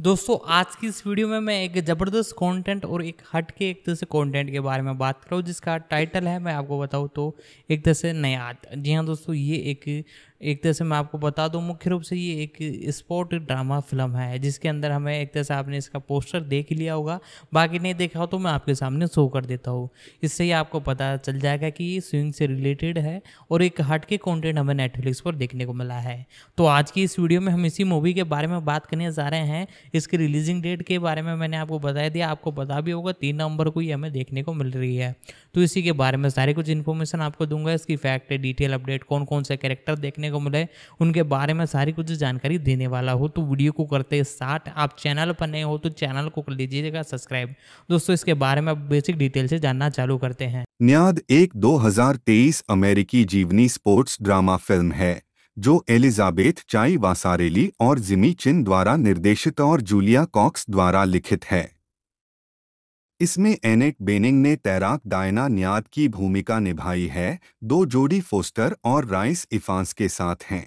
दोस्तों आज की इस वीडियो में मैं एक ज़बरदस्त कंटेंट और एक हट के एक तरह से कॉन्टेंट के बारे में बात कर रहा हूँ जिसका टाइटल है मैं आपको बताऊँ तो एक तरह से नयात जी हाँ दोस्तों ये एक एक तरह से मैं आपको बता दूं मुख्य रूप से ये एक स्पोर्ट ड्रामा फिल्म है जिसके अंदर हमें एक तरह से आपने इसका पोस्टर देख लिया होगा बाकी नहीं देखा हो तो मैं आपके सामने शो कर देता हूँ इससे ही आपको पता चल जाएगा कि ये स्विंग से रिलेटेड है और एक हट के कॉन्टेंट हमें नेटफ्लिक्स पर देखने को मिला है तो आज की इस वीडियो में हम इसी मूवी के बारे में बात करने जा रहे हैं इसके रिलीजिंग डेट के बारे में मैंने आपको बताया दिया आपको पता भी होगा तीन नवंबर को ही हमें देखने को मिल रही है तो इसी के बारे में सारे कुछ इन्फॉर्मेशन आपको दूंगा इसकी फैक्ट डिटेल अपडेट कौन कौन से कैरेक्टर देखने को मिले उनके बारे में सारी कुछ जानकारी देने वाला हो तो वीडियो को करते साथ आप चैनल पर नए हो तो चैनल को कर लीजिएगा सब्सक्राइब दोस्तों इसके बारे में बेसिक डिटेल से जानना चालू करते हैं न्याद एक दो अमेरिकी जीवनी स्पोर्ट्स ड्रामा फिल्म है जो एलिजाबेथ चाई वासारेली और जिमी चिन द्वारा निर्देशित और जूलिया कॉक्स द्वारा लिखित है इसमें एनेट बेनिंग ने तैराक डायना न्याद की भूमिका निभाई है दो जोडी फोस्टर और राइस इफांस के साथ हैं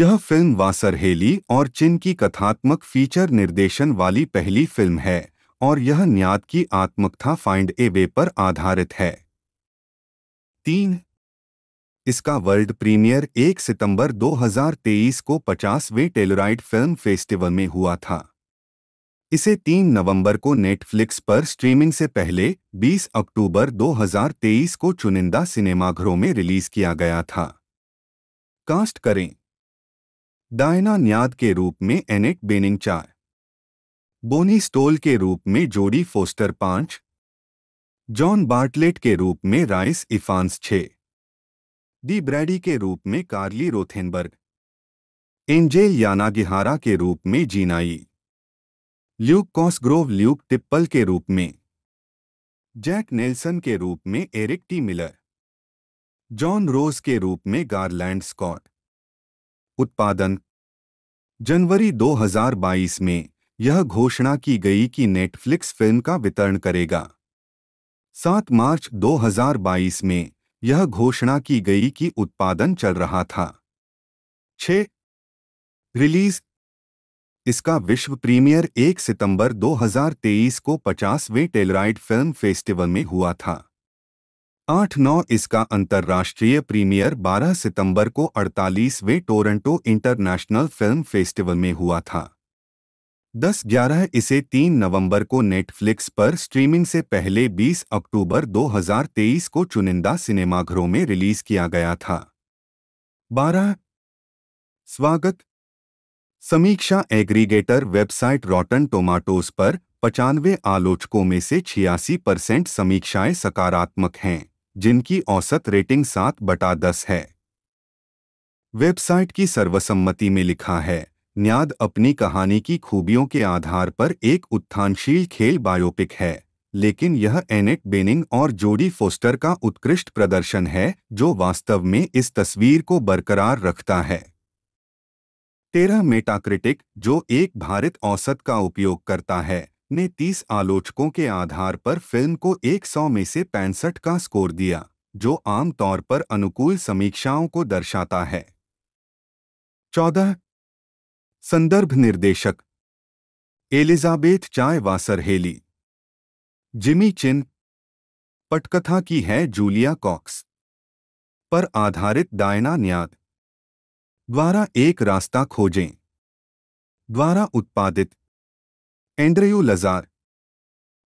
यह फिल्म वासर हेली और चिन की कथात्मक फीचर निर्देशन वाली पहली फिल्म है और यह न्याद की आत्मकथा फाइंड ए वे पर आधारित है तीन इसका वर्ल्ड प्रीमियर 1 सितंबर 2023 को 50वें टेलोराइड फिल्म फेस्टिवल में हुआ था इसे 3 नवंबर को नेटफ्लिक्स पर स्ट्रीमिंग से पहले 20 अक्टूबर 2023 को चुनिंदा सिनेमाघरों में रिलीज किया गया था कास्ट करें डायना न्याद के रूप में एनेट बेनिंग चार बोनी स्टोल के रूप में जोडी फोस्टर पांच जॉन बार्टलेट के रूप में राइस इफांस छे डी ब्रैडी के रूप में कार्ली रोथेनबर्ग एंजेल यानागिहारा के रूप में जीनाई ल्यूक कॉसग्रोव ल्यूक टिप्पल के रूप में जैक नेल्सन के रूप में Eric T Miller John Rose के रूप में गारलैंड स्कॉट उत्पादन जनवरी 2022 में यह घोषणा की गई कि नेटफ्लिक्स फिल्म का वितरण करेगा 7 मार्च 2022 में यह घोषणा की गई कि उत्पादन चल रहा था 6. रिलीज इसका विश्व प्रीमियर 1 सितंबर 2023 को 50वें टेलराइड फिल्म फेस्टिवल में हुआ था आठ नौ इसका अंतर्राष्ट्रीय प्रीमियर 12 सितंबर को 48वें टोरंटो इंटरनेशनल फिल्म फेस्टिवल में हुआ था दस ग्यारह इसे तीन नवंबर को नेटफ्लिक्स पर स्ट्रीमिंग से पहले 20 अक्टूबर 2023 को चुनिंदा सिनेमाघरों में रिलीज किया गया था बारह स्वागत समीक्षा एग्रीगेटर वेबसाइट रॉटन टोमाटोज पर पचानवे आलोचकों में से छियासी परसेंट समीक्षाएं सकारात्मक हैं जिनकी औसत रेटिंग सात बटा दस है वेबसाइट की सर्वसम्मति में लिखा है न्याद अपनी कहानी की खूबियों के आधार पर एक उत्थानशील खेल बायोपिक है लेकिन यह एनेट बेनिंग और जोडी फोस्टर का उत्कृष्ट प्रदर्शन है जो वास्तव में इस तस्वीर को बरकरार रखता है तेरह मेटाक्रिटिक जो एक भारत औसत का उपयोग करता है ने 30 आलोचकों के आधार पर फिल्म को 100 में से पैंसठ का स्कोर दिया जो आमतौर पर अनुकूल समीक्षाओं को दर्शाता है चौदह संदर्भ निर्देशक एलिजाबेथ चाय वासर हेली जिमी चिन पटकथा की है जूलिया कॉक्स पर आधारित डायना न्याद द्वारा एक रास्ता खोजें द्वारा उत्पादित एंड्रयू लजार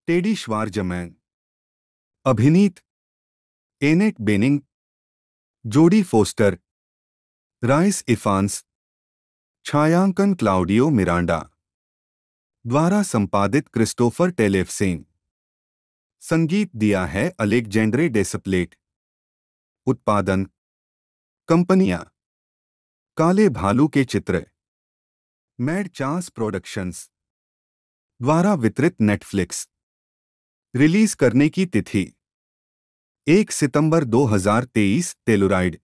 टेडी जमैन अभिनीत Annette Bening Jodie Foster Rhys Ifans छायांकन क्लाउडियो मिरांडा द्वारा संपादित क्रिस्टोफर टेलेफसेन संगीत दिया है अलेक्जेंड्रे डेसप्लेट उत्पादन कंपनियां काले भालू के चित्र मैड चांस प्रोडक्शंस द्वारा वितरित नेटफ्लिक्स रिलीज करने की तिथि 1 सितंबर 2023 तेलुराइड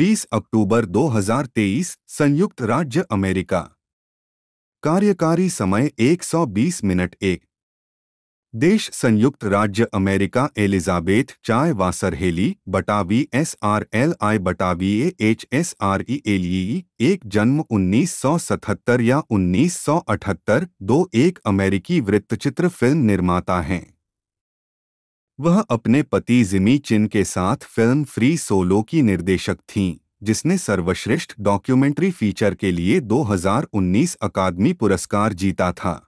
बीस अक्टूबर 2023 संयुक्त राज्य अमेरिका कार्यकारी समय 120 मिनट एक देश संयुक्त राज्य अमेरिका एलिजाबेथ चाय वासरहेली बटा V S R L I बटा V H S R E L E एक जन्म 1977 या 1978 दो एक अमेरिकी वृत्तचित्र फिल्म निर्माता हैं वह अपने पति जिमी चिन के साथ फिल्म फ्री सोलो की निर्देशक थीं जिसने सर्वश्रेष्ठ डॉक्यूमेंट्री फीचर के लिए 2019 अकादमी पुरस्कार जीता था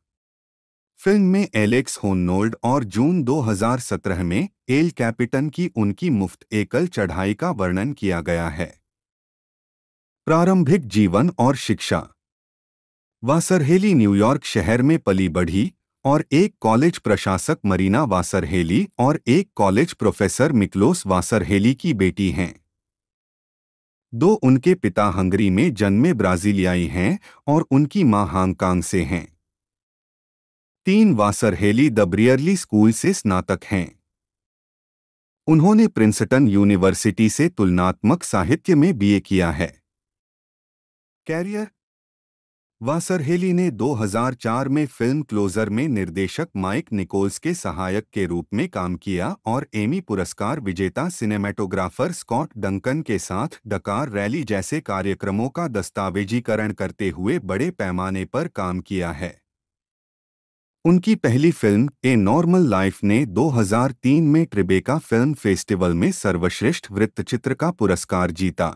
फिल्म में एलेक्स होनोल्ड और जून 2017 में एल कैपिटन की उनकी मुफ्त एकल चढ़ाई का वर्णन किया गया है प्रारंभिक जीवन और शिक्षा वासरहेली न्यूयॉर्क शहर में पली बढ़ी और एक कॉलेज प्रशासक मरीना वासरहेली और एक कॉलेज प्रोफेसर मिकलोस वासरहेली की बेटी हैं दो उनके पिता हंगरी में जन्मे ब्राज़ीलियाई हैं और उनकी मां हांगकांग से हैं तीन वासरहेली ब्रियरली स्कूल से स्नातक हैं उन्होंने प्रिंसटन यूनिवर्सिटी से तुलनात्मक साहित्य में बीए किया है कैरियर वासरहेली ने 2004 में फिल्म क्लोजर में निर्देशक माइक निकोल्स के सहायक के रूप में काम किया और एमी पुरस्कार विजेता सिनेमेटोग्राफर स्कॉट डंकन के साथ डकार रैली जैसे कार्यक्रमों का दस्तावेजीकरण करते हुए बड़े पैमाने पर काम किया है उनकी पहली फिल्म ए नॉर्मल लाइफ ने 2003 में ट्रिबेका फिल्म फेस्टिवल में सर्वश्रेष्ठ वृत्तचित्र का पुरस्कार जीता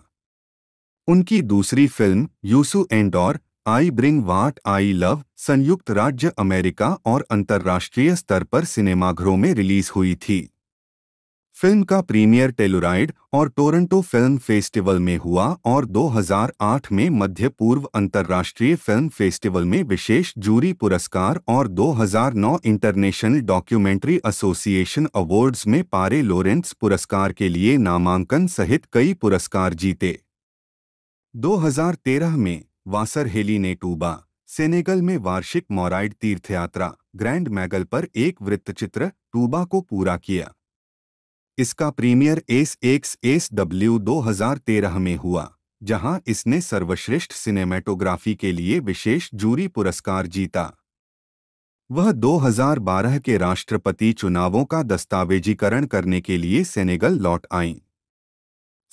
उनकी दूसरी फिल्म Youssou N'Dour I bring what I love संयुक्त राज्य अमेरिका और अंतर्राष्ट्रीय स्तर पर सिनेमाघरों में रिलीज हुई थी फिल्म का प्रीमियर टेलुराइड और टोरंटो फिल्म फेस्टिवल में हुआ और 2008 में मध्य पूर्व अंतर्राष्ट्रीय फिल्म फेस्टिवल में विशेष जूरी पुरस्कार और 2009 इंटरनेशनल डॉक्यूमेंट्री एसोसिएशन अवार्ड्स में पारे लोरेंस पुरस्कार के लिए नामांकन सहित कई पुरस्कार जीते 2013 में वासर हेली ने टूबा सेनेगल में वार्षिक मोराइड तीर्थयात्रा ग्रैंड मैगल पर एक वृत्तचित्र टूबा को पूरा किया इसका premiere S X S W दो में हुआ जहां इसने सर्वश्रेष्ठ सिनेमेटोग्राफी के लिए विशेष जूरी पुरस्कार जीता वह 2012 के राष्ट्रपति चुनावों का दस्तावेजीकरण करने के लिए सेनेगल लौट आई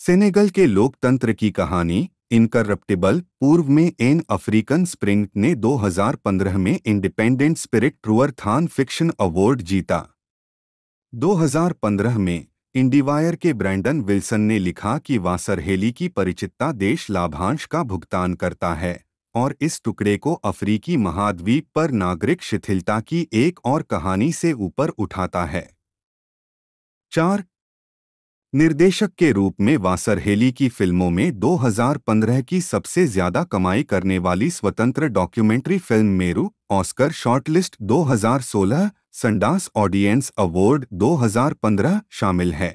सेनेगल के लोकतंत्र की कहानी इनकरप्टिबल पूर्व में एन अफ्रीकन स्प्रिंग ने 2015 में Independent Spirit Truer Than Fiction award जीता 2015 में इंडिवायर के ब्रैंडन विल्सन ने लिखा कि हेली की परिचितता देश लाभांश का भुगतान करता है और इस टुकड़े को अफ्रीकी महाद्वीप पर नागरिक शिथिलता की एक और कहानी से ऊपर उठाता है चार निर्देशक के रूप में वासरहेली की फिल्मों में 2015 की सबसे ज्यादा कमाई करने वाली स्वतंत्र documentary film Meru Oscar shortlist 2016 Sundance audience award 2015 शामिल है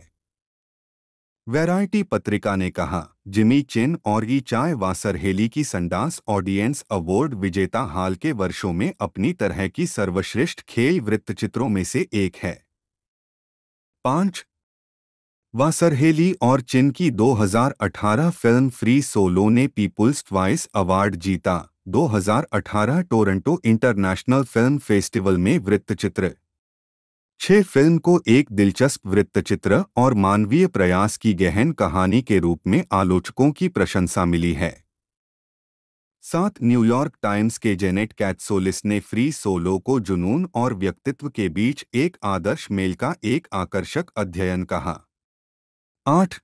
वैरायटी पत्रिका ने कहा जिमी चिन और ई चाय वासरहेली की संडास ऑडियंस अवार्ड विजेता हाल के वर्षों में अपनी तरह की सर्वश्रेष्ठ खेल वृत्तचित्रों में से एक है पांच वासरहेली सरहेली और चिन की 2018 फिल्म फ्री सोलो ने पीपुल्स ट्वाइस अवार्ड जीता 2018 टोरंटो इंटरनेशनल फिल्म फेस्टिवल में वृत्तचित्र छह फिल्म को एक दिलचस्प वृत्तचित्र और मानवीय प्रयास की गहन कहानी के रूप में आलोचकों की प्रशंसा मिली है साथ न्यूयॉर्क टाइम्स के जेनेट कैट्सोलिस ने फ्री सोलो को जुनून और व्यक्तित्व के बीच एक आदर्श मेल का एक आकर्षक अध्ययन कहा आठ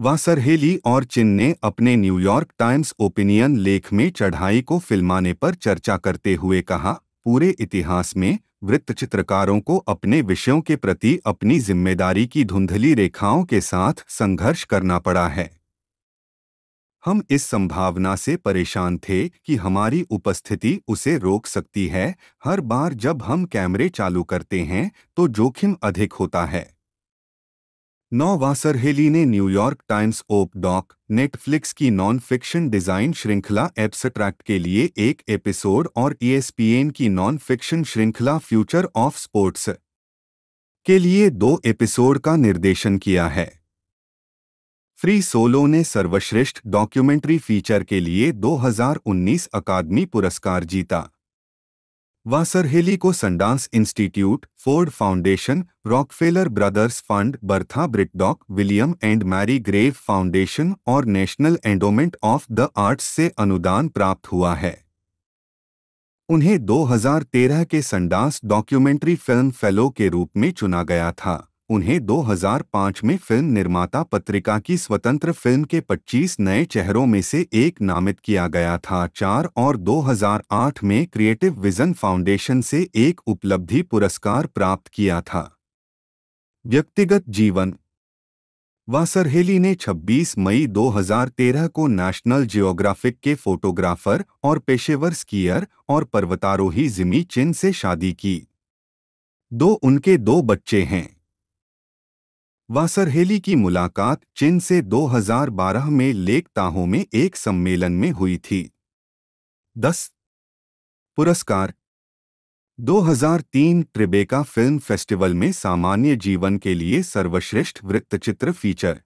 वासरहेली और चिन ने अपने न्यूयॉर्क टाइम्स ओपिनियन लेख में चढ़ाई को फिल्माने पर चर्चा करते हुए कहा पूरे इतिहास में वृत्त चित्रकारों को अपने विषयों के प्रति अपनी जिम्मेदारी की धुंधली रेखाओं के साथ संघर्ष करना पड़ा है हम इस संभावना से परेशान थे कि हमारी उपस्थिति उसे रोक सकती है हर बार जब हम कैमरे चालू करते हैं तो जोखिम अधिक होता है नौ वासर हेली ने New York Times op doc Netflix की नॉन फिक्शन डिजाइन श्रृंखला एब्सट्रैक्ट के लिए एक एपिसोड और ईएसपीएन e की नॉन फिक्शन श्रृंखला फ्यूचर ऑफ स्पोर्ट्स के लिए दो एपिसोड का निर्देशन किया है फ्री सोलो ने सर्वश्रेष्ठ डॉक्यूमेंट्री फीचर के लिए 2019 अकादमी पुरस्कार जीता वासरहेली को Sundance Institute Ford Foundation Rockefeller Brothers Fund Bertha Britdoc William and Mary Greve Foundation और National Endowment of the Arts से अनुदान प्राप्त हुआ है उन्हें 2013 के संडांस डॉक्यूमेंट्री फिल्म फेलो के रूप में चुना गया था उन्हें 2005 में फिल्म निर्माता पत्रिका की स्वतंत्र फिल्म के 25 नए चेहरों में से एक नामित किया गया था चार और 2008 में क्रिएटिव विजन फाउंडेशन से एक उपलब्धि पुरस्कार प्राप्त किया था व्यक्तिगत जीवन वासरहेली ने 26 मई 2013 को नेशनल जियोग्राफिक के फोटोग्राफर और पेशेवर स्कीयर और पर्वतारोही जिमी चिन से शादी की दो उनके दो बच्चे हैं वासरहेली की मुलाकात चीन से 2012 में लेक ताहो में एक सम्मेलन में हुई थी 10. पुरस्कार 2003 ट्रिबेका फिल्म फेस्टिवल में सामान्य जीवन के लिए सर्वश्रेष्ठ वृत्तचित्र feature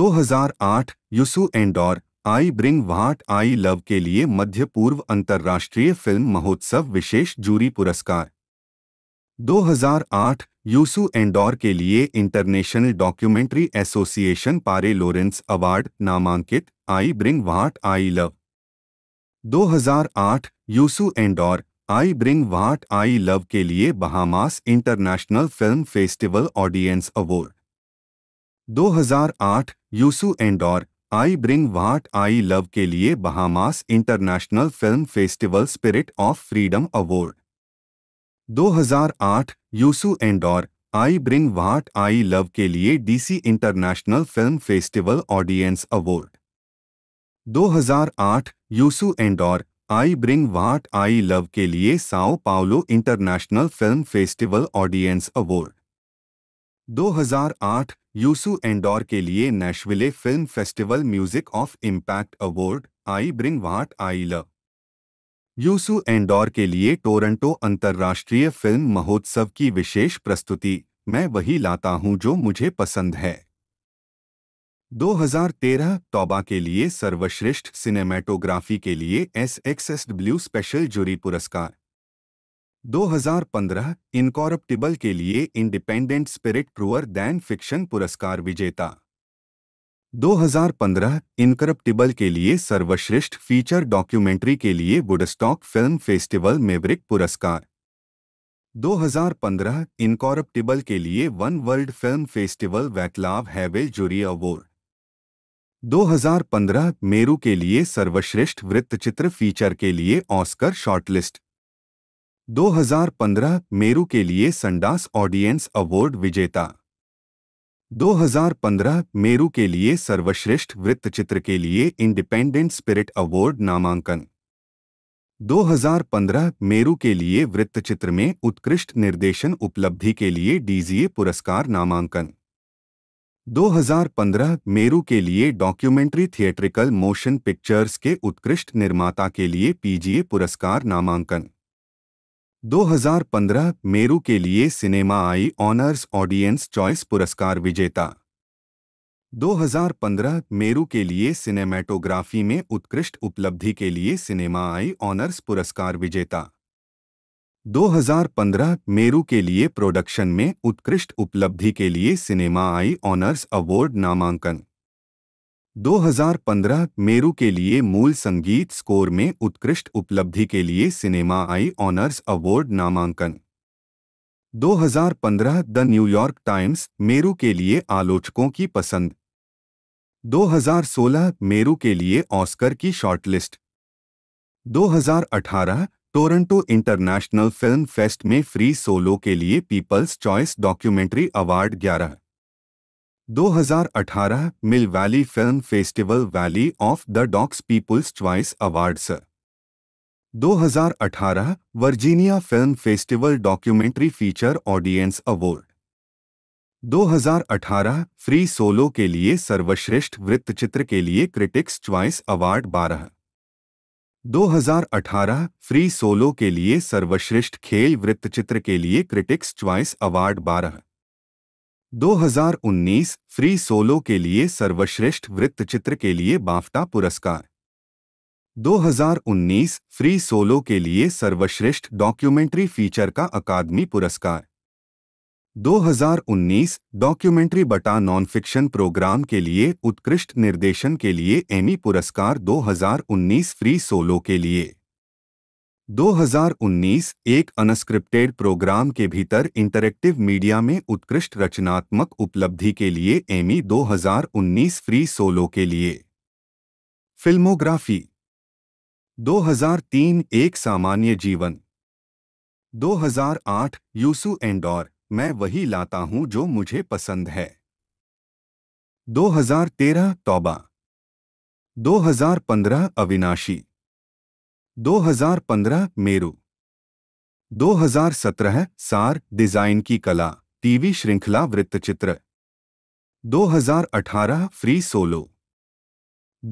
2008 Youssou N'Dour I bring what I love के लिए मध्य पूर्व अंतर्राष्ट्रीय फिल्म महोत्सव विशेष जूरी पुरस्कार 2008 यूसु एंडोर के लिए international documentary association Pare Lorentz award नामांकित I bring what I love 2008 Youssou N'Dour I bring what I love के लिए Bahamas international film festival audience award 2008 Youssou N'Dour I bring what I love के लिए Bahamas international film festival spirit of freedom award 2008 Youssou N'Dour I bring what I love के लिए DC international film festival audience award 2008 Youssou N'Dour I bring what I love के लिए Sao Paulo international film festival audience award 2008 Youssou N'Dour के लिए Nashville film festival music of impact award I bring what I love Youssou N'Dour के लिए Toronto अंतर्राष्ट्रीय film महोत्सव की विशेष प्रस्तुति मैं वही लाता हूं जो मुझे पसंद है 2013 तौबा के लिए सर्वश्रेष्ठ सिनेमैटोग्राफी के लिए S X S W special jury पुरस्कार 2015 इनकॉरप्टिबल के लिए independent spirit truer than fiction पुरस्कार विजेता 2015 इनकरप्टिबल के लिए सर्वश्रेष्ठ फीचर डॉक्यूमेंट्री के लिए वुडस्टॉक फिल्म फेस्टिवल मेवरिक पुरस्कार 2015 इनकॉरप्टिबल के लिए one world film festival Vaclav Havel jury award 2015 Meru के लिए सर्वश्रेष्ठ वृत्तचित्र फीचर के लिए ऑस्कर शॉर्टलिस्ट 2015 मेरू के लिए संडास ऑडियंस अवार्ड विजेता 2015 मेरू के लिए सर्वश्रेष्ठ वृत्तचित्र के लिए इंडिपेंडेंट स्पिरिट अवार्ड नामांकन 2015 मेरू के लिए वृत्तचित्र में उत्कृष्ट निर्देशन उपलब्धि के लिए डीजीए पुरस्कार नामांकन 2015 मेरू के लिए डॉक्यूमेंट्री थिएट्रिकल मोशन पिक्चर्स के उत्कृष्ट निर्माता के लिए पीजीए पुरस्कार नामांकन 2015 मेरू के लिए cinema eye honors audience choice पुरस्कार विजेता 2015 मेरू के लिए सिनेमैटोग्राफी में उत्कृष्ट उपलब्धि के लिए सिनेमा आई ऑनर्स पुरस्कार विजेता 2015 मेरू के लिए प्रोडक्शन में उत्कृष्ट उपलब्धि के लिए सिनेमा आई ऑनर्स अवार्ड नामांकन 2015 मेरू के लिए मूल संगीत स्कोर में उत्कृष्ट उपलब्धि के लिए सिनेमा आई ऑनर्स अवार्ड नामांकन 2015 द न्यूयॉर्क टाइम्स मेरू के लिए आलोचकों की पसंद 2016 मेरू के लिए ऑस्कर की shortlist 2018 Toronto international film fest में फ्री सोलो के लिए people's choice documentary award 11 2018 Mill Valley film festival Valley of the Docs people's choice awards 2018 Virginia film festival documentary feature audience award 2018 free solo के लिए सर्वश्रेष्ठ वृत्तचित्र के लिए critics choice award 12 2018 free solo के लिए सर्वश्रेष्ठ खेल वृत्तचित्र के लिए critics choice award 12 2019 free solo के लिए सर्वश्रेष्ठ वृत्तचित्र के लिए बाफ्टा पुरस्कार 2019 फ्री सोलो के लिए सर्वश्रेष्ठ डॉक्यूमेंट्री फीचर का अकादमी पुरस्कार 2019 डॉक्यूमेंट्री बटा नॉन फिक्शन प्रोग्राम के लिए उत्कृष्ट निर्देशन के लिए एमी पुरस्कार 2019 फ्री सोलो के लिए 2019 एक अनस्क्रिप्टेड प्रोग्राम के भीतर इंटरैक्टिव मीडिया में उत्कृष्ट रचनात्मक उपलब्धि के लिए एमी 2019 फ्री सोलो के लिए फिल्मोग्राफी 2003 एक सामान्य जीवन 2008 यूसु एंडोर मैं वही लाता हूं जो मुझे पसंद है 2013 तौबा 2015 अविनाशी 2015 मेरू 2017 सार डिजाइन की कला टीवी श्रृंखला वृत्तचित्र 2018 फ्री सोलो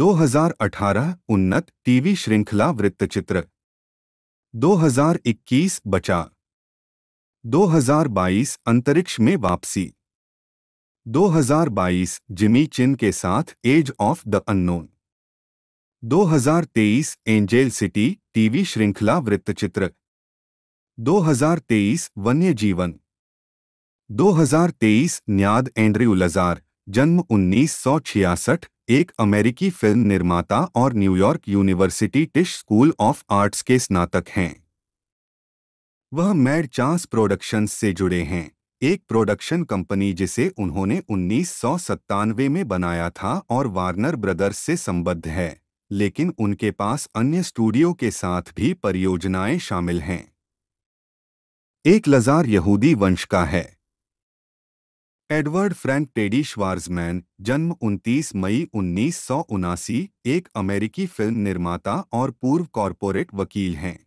2018 उन्नत टीवी श्रृंखला वृत्तचित्र 2021 बचा 2022 अंतरिक्ष में वापसी 2022 जिमी चिन के साथ Edge of the Unknown 2023 Angel City TV श्रृंखला वृत्तचित्र 2023 वन्य जीवन 2023 न्याद एंड्रयू लजार जन्म छियासठ एक अमेरिकी फिल्म निर्माता और New York university Tisch school of arts के स्नातक हैं वह मैड चांस प्रोडक्शंस से जुड़े हैं एक प्रोडक्शन कंपनी जिसे उन्होंने उन्नीस में बनाया था और वार्नर ब्रदर्स से संबद्ध है लेकिन उनके पास अन्य स्टूडियो के साथ भी परियोजनाएं शामिल हैं एक लजार यहूदी वंश का है एडवर्ड फ्रैंक टेडी श्वार्जमैन जन्म 29 मई उन्नीस एक अमेरिकी फिल्म निर्माता और पूर्व कॉरपोरेट वकील हैं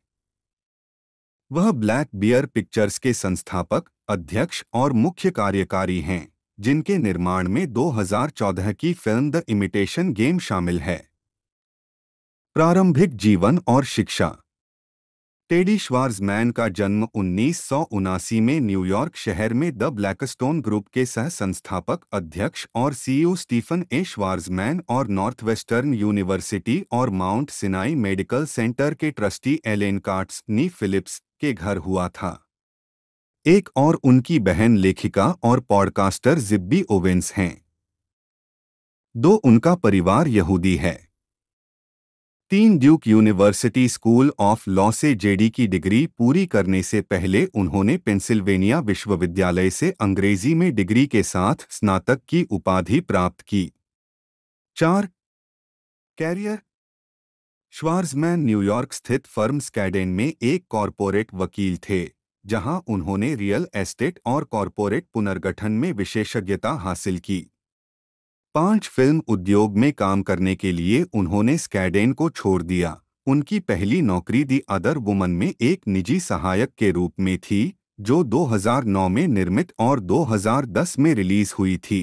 वह ब्लैक बियर पिक्चर्स के संस्थापक अध्यक्ष और मुख्य कार्यकारी हैं जिनके निर्माण में 2014 की फिल्म द इमिटेशन गेम शामिल है प्रारंभिक जीवन और शिक्षा टेडी श्वार्जमैन का जन्म उन्नीस में न्यूयॉर्क शहर में द ब्लैकस्टोन ग्रुप के सह संस्थापक अध्यक्ष और सीईओ स्टीफन ए श्वार्जमैन और नॉर्थवेस्टर्न यूनिवर्सिटी और माउंट सिनाई मेडिकल सेंटर के trustee Ellen Katz nee Phillips के घर हुआ था एक और उनकी बहन लेखिका और पॉडकास्टर जिब्बी ओवेंस हैं दो उनका परिवार यहूदी है तीन Duke University school of law से जेडी की डिग्री पूरी करने से पहले उन्होंने पेंसिल्वेनिया विश्वविद्यालय से अंग्रेजी में डिग्री के साथ स्नातक की उपाधि प्राप्त की चार कैरियर श्वार्जमैन न्यूयॉर्क स्थित फर्म स्कैडेन में एक कॉरपोरेट वकील थे जहां उन्होंने रियल एस्टेट और कॉरपोरेट पुनर्गठन में विशेषज्ञता हासिल की पांच फिल्म उद्योग में काम करने के लिए उन्होंने स्कैडेन को छोड़ दिया उनकी पहली नौकरी दी अदर वुमन में एक निजी सहायक के रूप में थी जो 2009 में निर्मित और 2010 में रिलीज हुई थी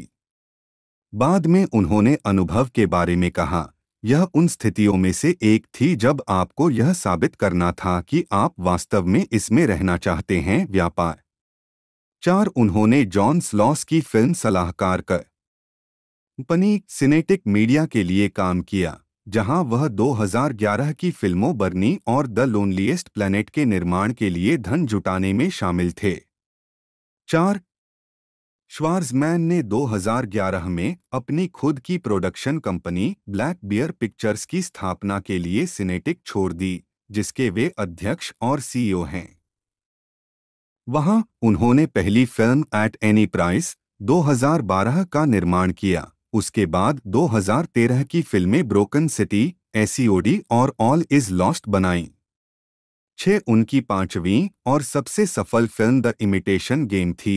बाद में उन्होंने अनुभव के बारे में कहा यह उन स्थितियों में से एक थी जब आपको यह साबित करना था कि आप वास्तव में इसमें रहना चाहते हैं व्यापार चार उन्होंने जॉन स्लॉस की फिल्म सलाहकार कर कंपनी सिनेटिक मीडिया के लिए काम किया जहां वह 2011 की फिल्मों बर्नी और द लोनलीएस्ट प्लैनेट के निर्माण के लिए धन जुटाने में शामिल थे चार श्वार्जमैन ने 2011 में अपनी खुद की production company Black Bear Pictures की स्थापना के लिए सिनेटिक छोड़ दी जिसके वे अध्यक्ष और सीईओ हैं वहां उन्होंने पहली फिल्म एट एनी प्राइस 2012 का निर्माण किया उसके बाद 2013 की फिल्में ब्रोकन सिटी एसीओडी और ऑल इज लॉस्ट बनाई छह उनकी पांचवीं और सबसे सफल फिल्म द इमिटेशन गेम थी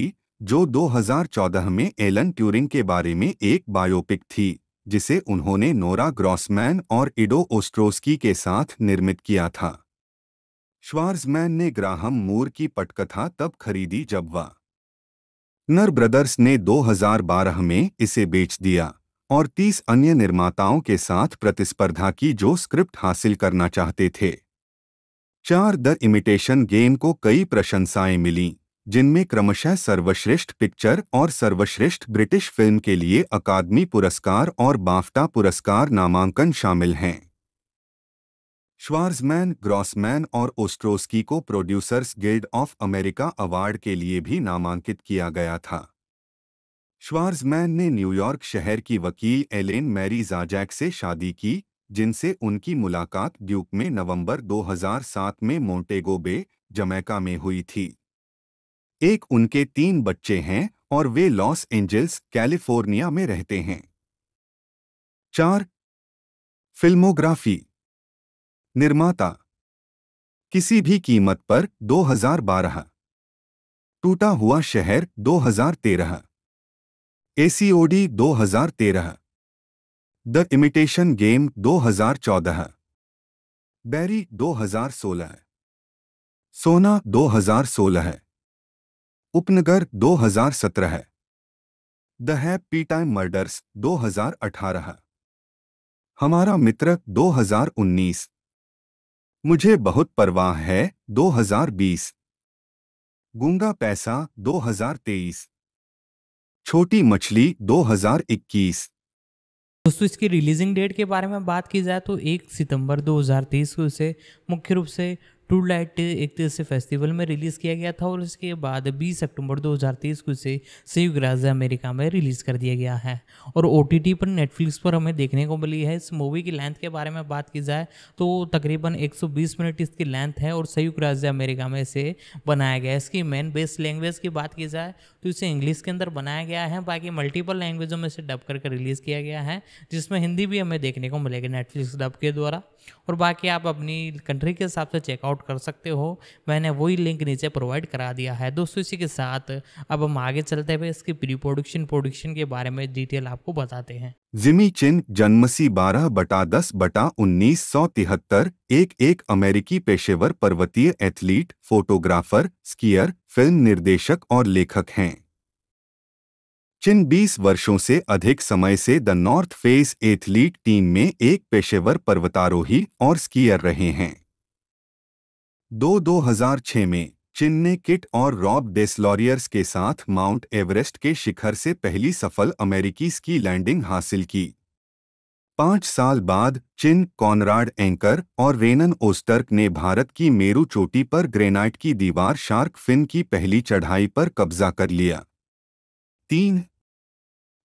जो 2014 में एलन ट्यूरिंग के बारे में एक बायोपिक थी जिसे उन्होंने नोरा ग्रॉसमैन और इडो ओस्ट्रोस्की के साथ निर्मित किया था श्वार्जमैन ने ग्राहम मूर की पटकथा तब खरीदी जब वह नर ब्रदर्स ने 2012 में इसे बेच दिया और 30 अन्य निर्माताओं के साथ प्रतिस्पर्धा की जो स्क्रिप्ट हासिल करना चाहते थे चार द इमिटेशन गेम को कई प्रशंसाएं मिलीं जिनमें क्रमशः सर्वश्रेष्ठ पिक्चर और सर्वश्रेष्ठ ब्रिटिश फिल्म के लिए अकादमी पुरस्कार और बाफ्टा पुरस्कार नामांकन शामिल हैं श्वार्जमैन ग्रॉसमैन और ओस्ट्रोस्की को producers guild of America award के लिए भी नामांकित किया गया था श्वार्जमैन ने न्यूयॉर्क शहर की वकील एलेन मैरी जाजैक से शादी की जिनसे उनकी मुलाकात ड्यूक में नवंबर 2007 में मोंटेगो बे जमैका में हुई थी एक उनके तीन बच्चे हैं और वे लॉस एंजल्स कैलिफोर्निया में रहते हैं चार फिल्मोग्राफी निर्माता किसी भी कीमत पर 2012 टूटा हुआ शहर 2013 ACOD 2013 the imitation game 2014 Barry 2016 सोना 2016 उपनगर 2017 द हैप्पी टाइम मर्डर्स 2018 हमारा मित्र 2019 मुझे बहुत परवाह है 2020 गूंगा पैसा 2023 छोटी मछली 2021 दोस्तों इसकी रिलीजिंग डेट के बारे में बात की जाए तो 1 सितंबर 2023 को इसे मुख्य रूप से टू लाइट एक तो से फेस्टिवल में रिलीज़ किया गया था और इसके बाद 20 अक्टूबर 2023 को इसे संयुक्त राज्य अमेरिका में रिलीज़ कर दिया गया है और ओ पर नेटफ्लिक्स पर हमें देखने को मिली है इस मूवी की लेंथ के बारे में बात की जाए तो तकरीबन 120 मिनट इसकी लेंथ है और संयुक्त राज्य अमेरिका में इसे बनाया गया है इसकी मेन बेस लैंग्वेज की बात की जाए तो इसे इंग्लिश के अंदर बनाया गया है बाकी मल्टीपल लैंग्वेजों में इसे डब करके रिलीज़ किया गया है जिसमें हिंदी भी हमें देखने को मिलेगी नेटफ्लिक्स डब के द्वारा और बाकी आप अपनी कंट्री के हिसाब से चेकआउट कर सकते हो मैंने वही लिंक नीचे प्रोवाइड करा दिया है दोस्तों इसी के साथ अब हम आगे चलते हुए इसकी प्री प्रोडक्शन प्रोडक्शन के बारे में डिटेल आपको बताते हैं जिमी चिन जन्मसी 12 बटा दस बटा उन्नीस सौ तिहत्तर एक एक अमेरिकी पेशेवर पर्वतीय एथलीट फोटोग्राफर स्कीयर फिल्म निर्देशक और लेखक हैं चिन 20 वर्षों से अधिक समय से the North Face athlete team में एक पेशेवर पर्वतारोही और स्कीयर रहे हैं दो 2006 में चिन ने किट और रॉब डेस्लॉरियर्स के साथ माउंट एवरेस्ट के शिखर से पहली सफल अमेरिकी स्की लैंडिंग हासिल की पांच साल बाद चिन कॉनराड एंकर और रेनन ओस्टर्क ने भारत की मेरू चोटी पर ग्रेनाइट की दीवार शार्क फिन की पहली चढ़ाई पर कब्जा कर लिया तीन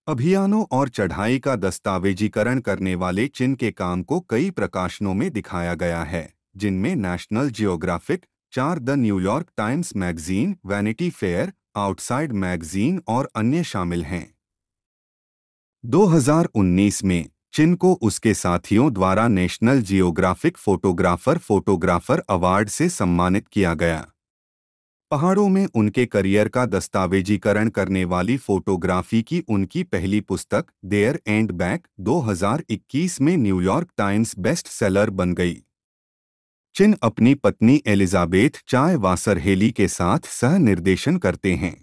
अभियानों और चढ़ाई का दस्तावेजीकरण करने वाले चिन्ह के काम को कई प्रकाशनों में दिखाया गया है जिनमें नेशनल जियोग्राफिक चार the New York Times magazine Vanity Fair Outside magazine और अन्य शामिल हैं 2019 में चिन को उसके साथियों द्वारा National Geographic photographer photographer award से सम्मानित किया गया पहाड़ों में उनके करियर का दस्तावेजीकरण करने वाली फोटोग्राफी की उनकी पहली पुस्तक देयर एंड बैक 2021 में न्यूयॉर्क टाइम्स बेस्ट सेलर बन गई चिन अपनी पत्नी एलिजाबेथ चाय वासर हेली के साथ सह निर्देशन करते हैं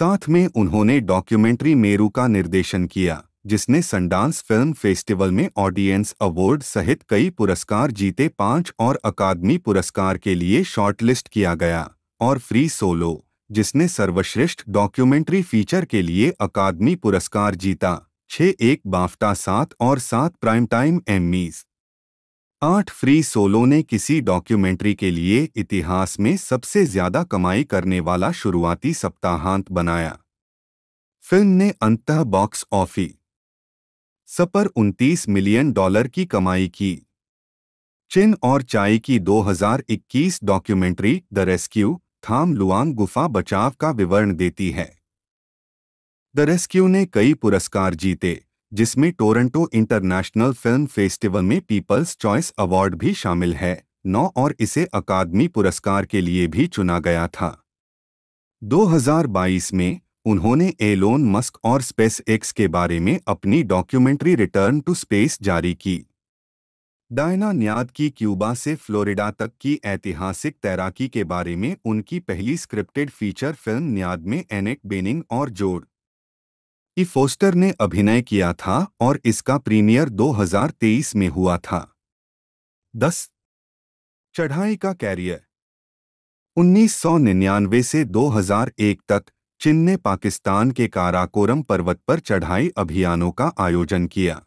साथ में उन्होंने डॉक्यूमेंट्री मेरू का निर्देशन किया जिसने संडांस फिल्म फेस्टिवल में ऑडियंस अवार्ड सहित कई पुरस्कार जीते पांच और अकादमी पुरस्कार के लिए शॉर्टलिस्ट किया गया और फ्री सोलो जिसने सर्वश्रेष्ठ डॉक्यूमेंट्री फीचर के लिए अकादमी पुरस्कार जीता छः एक बाफ्टा सात और सात प्राइम टाइम एमीज आठ फ्री सोलो ने किसी डॉक्यूमेंट्री के लिए इतिहास में सबसे ज्यादा कमाई करने वाला शुरुआती सप्ताहांत बनाया फिल्म ने अंतः बॉक्स ऑफिस सपर 29 मिलियन डॉलर की कमाई की चिन और चाई की 2021 documentary the rescue Tham Luang गुफा बचाव का विवरण देती है द रेस्क्यू ने कई पुरस्कार जीते जिसमें टोरंटो इंटरनेशनल फिल्म फेस्टिवल में पीपल्स चॉइस अवार्ड भी शामिल है नौ और इसे अकादमी पुरस्कार के लिए भी चुना गया था 2022 में उन्होंने एलोन मस्क और स्पेस एक्स के बारे में अपनी डॉक्यूमेंट्री रिटर्न टू स्पेस जारी की डायना न्याद की क्यूबा से फ्लोरिडा तक की ऐतिहासिक तैराकी के बारे में उनकी पहली स्क्रिप्टेड फीचर फिल्म न्याद में एनेक बेनिंग और जोड़ ई फोस्टर ने अभिनय किया था और इसका प्रीमियर 2023 में हुआ था दस चढ़ाई का कैरियर 1999 से 2001 तक चीन ने पाकिस्तान के काराकोरम पर्वत पर चढ़ाई अभियानों का आयोजन किया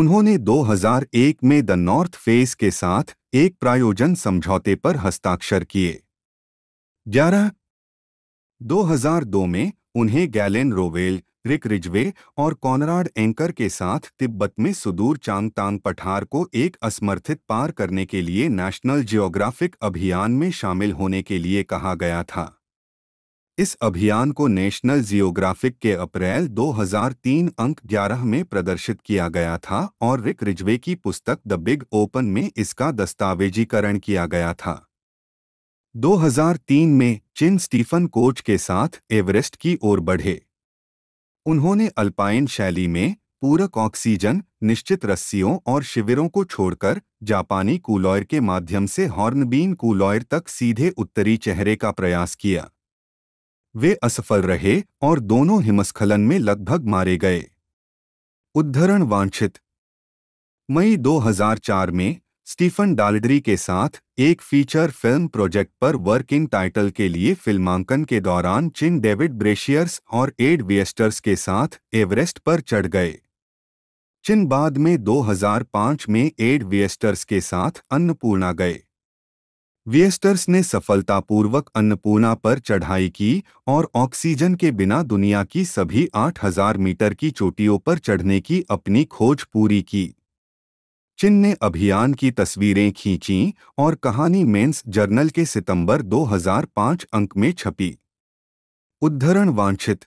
उन्होंने 2001 में द नॉर्थ फेस के साथ एक प्रायोजन समझौते पर हस्ताक्षर किए ग्यारह 2002 में उन्हें गैलेन रोवेल रिक रिजवे और कॉनराड एंकर के साथ तिब्बत में सुदूर चांगतांग पठार को एक असमर्थित पार करने के लिए नेशनल जियोग्राफिक अभियान में शामिल होने के लिए कहा गया था इस अभियान को नेशनल जियोग्राफिक के अप्रैल 2003 अंक 11 में प्रदर्शित किया गया था और रिक रिजवे की पुस्तक द बिग ओपन में इसका दस्तावेजीकरण किया गया था 2003 में चिन स्टीफन कोच के साथ एवरेस्ट की ओर बढ़े उन्होंने अल्पाइन शैली में पूरक ऑक्सीजन निश्चित रस्सियों और शिविरों को छोड़कर जापानी कूलॉयर के माध्यम से हॉर्नबीन कूलॉयर तक सीधे उत्तरी चेहरे का प्रयास किया वे असफल रहे और दोनों हिमस्खलन में लगभग मारे गए उद्धरण वांछित मई 2004 में स्टीफन डालड्री के साथ एक फीचर फिल्म प्रोजेक्ट पर वर्किंग टाइटल के लिए फिल्मांकन के दौरान चिन डेविड ब्रेशियर्स और एड वियस्टर्स के साथ एवरेस्ट पर चढ़ गए चिन बाद में 2005 में एड वियस्टर्स के साथ अन्नपूर्णा गए वेस्टर्स ने सफलतापूर्वक अन्नपूर्णा पर चढ़ाई की और ऑक्सीजन के बिना दुनिया की सभी 8000 मीटर की चोटियों पर चढ़ने की अपनी खोज पूरी की चिन ने अभियान की तस्वीरें खींची और कहानी मेंस जर्नल के सितंबर 2005 अंक में छपी उद्धरण वांछित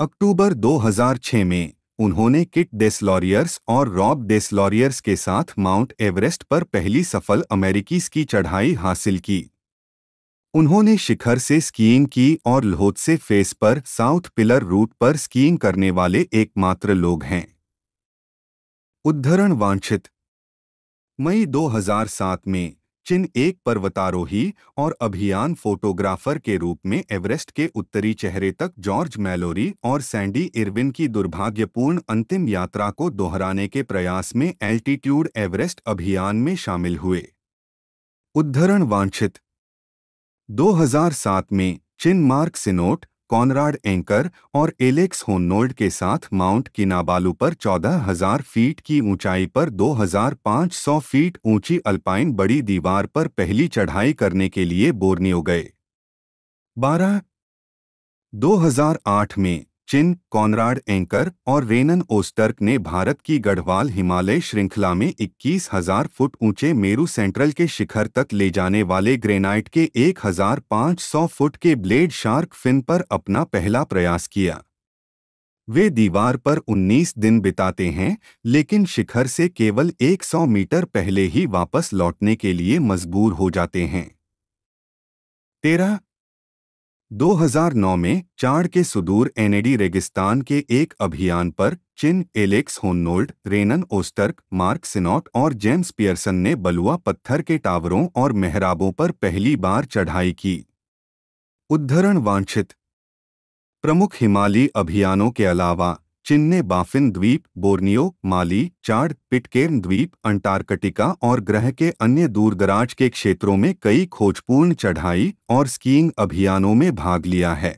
अक्टूबर 2006 में उन्होंने किट डेस्लॉरियर्स और रॉब डेस्लॉरियर्स के साथ माउंट एवरेस्ट पर पहली सफल अमेरिकी स्की चढ़ाई हासिल की उन्होंने शिखर से स्कीइंग की और लोहत से फेस पर साउथ पिलर रूट पर स्कीइंग करने वाले एकमात्र लोग हैं उद्धरण वांछित मई 2007 में चिन एक पर्वतारोही और अभियान फोटोग्राफर के रूप में एवरेस्ट के उत्तरी चेहरे तक जॉर्ज मैलोरी और सैंडी इरविन की दुर्भाग्यपूर्ण अंतिम यात्रा को दोहराने के प्रयास में एल्टीट्यूड एवरेस्ट अभियान में शामिल हुए उद्धरण वांछित 2007 में Chin Mark Synnott Conrad Anker और एलेक्स होनोल्ड के साथ माउंट किनाबालू पर 14,000 फीट की ऊंचाई पर 2,500 फीट ऊंची अल्पाइन बड़ी दीवार पर पहली चढ़ाई करने के लिए बोर्नियो गए 12 2008 में चिन कॉनराड एंकर और रेनन ओस्टर्क ने भारत की गढ़वाल हिमालय श्रृंखला में 21,000 फुट ऊंचे मेरू सेंट्रल के शिखर तक ले जाने वाले ग्रेनाइट के 1,500 फुट के ब्लेड शार्क फिन पर अपना पहला प्रयास किया वे दीवार पर 19 दिन बिताते हैं लेकिन शिखर से केवल 100 मीटर पहले ही वापस लौटने के लिए मजबूर हो जाते हैं तेरह 2009 में चाड़ के सुदूर एनेडी रेगिस्तान के एक अभियान पर चिन एलेक्स होन्नोल्ड रेनन ओस्टर्क मार्क सिनॉट और जेम्स पियर्सन ने बलुआ पत्थर के टावरों और मेहराबों पर पहली बार चढ़ाई की उद्धरण वांछित प्रमुख हिमालयी अभियानों के अलावा चिन्ने बाफिन द्वीप बोर्नियो माली चाड पिटकेर्न द्वीप अंटार्कटिका और ग्रह के अन्य दूरदराज के क्षेत्रों में कई खोजपूर्ण चढ़ाई और स्कीइंग अभियानों में भाग लिया है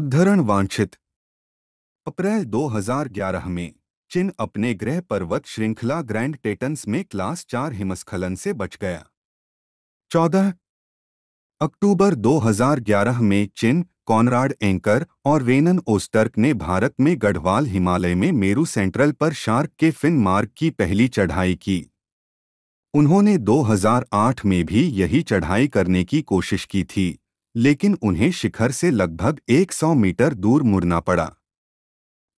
उद्धरण वांछित अप्रैल 2011 में चिन अपने ग्रह पर्वत श्रृंखला ग्रैंड टेटन्स में क्लास चार हिमस्खलन से बच गया चौदह अक्टूबर 2011 में चिन कॉनराड एंकर और रेनन ओस्टर्क ने भारत में गढ़वाल हिमालय में मेरू सेंट्रल पर शार्क के फिन मार्ग की पहली चढ़ाई की उन्होंने 2008 में भी यही चढ़ाई करने की कोशिश की थी लेकिन उन्हें शिखर से लगभग 100 मीटर दूर मुड़ना पड़ा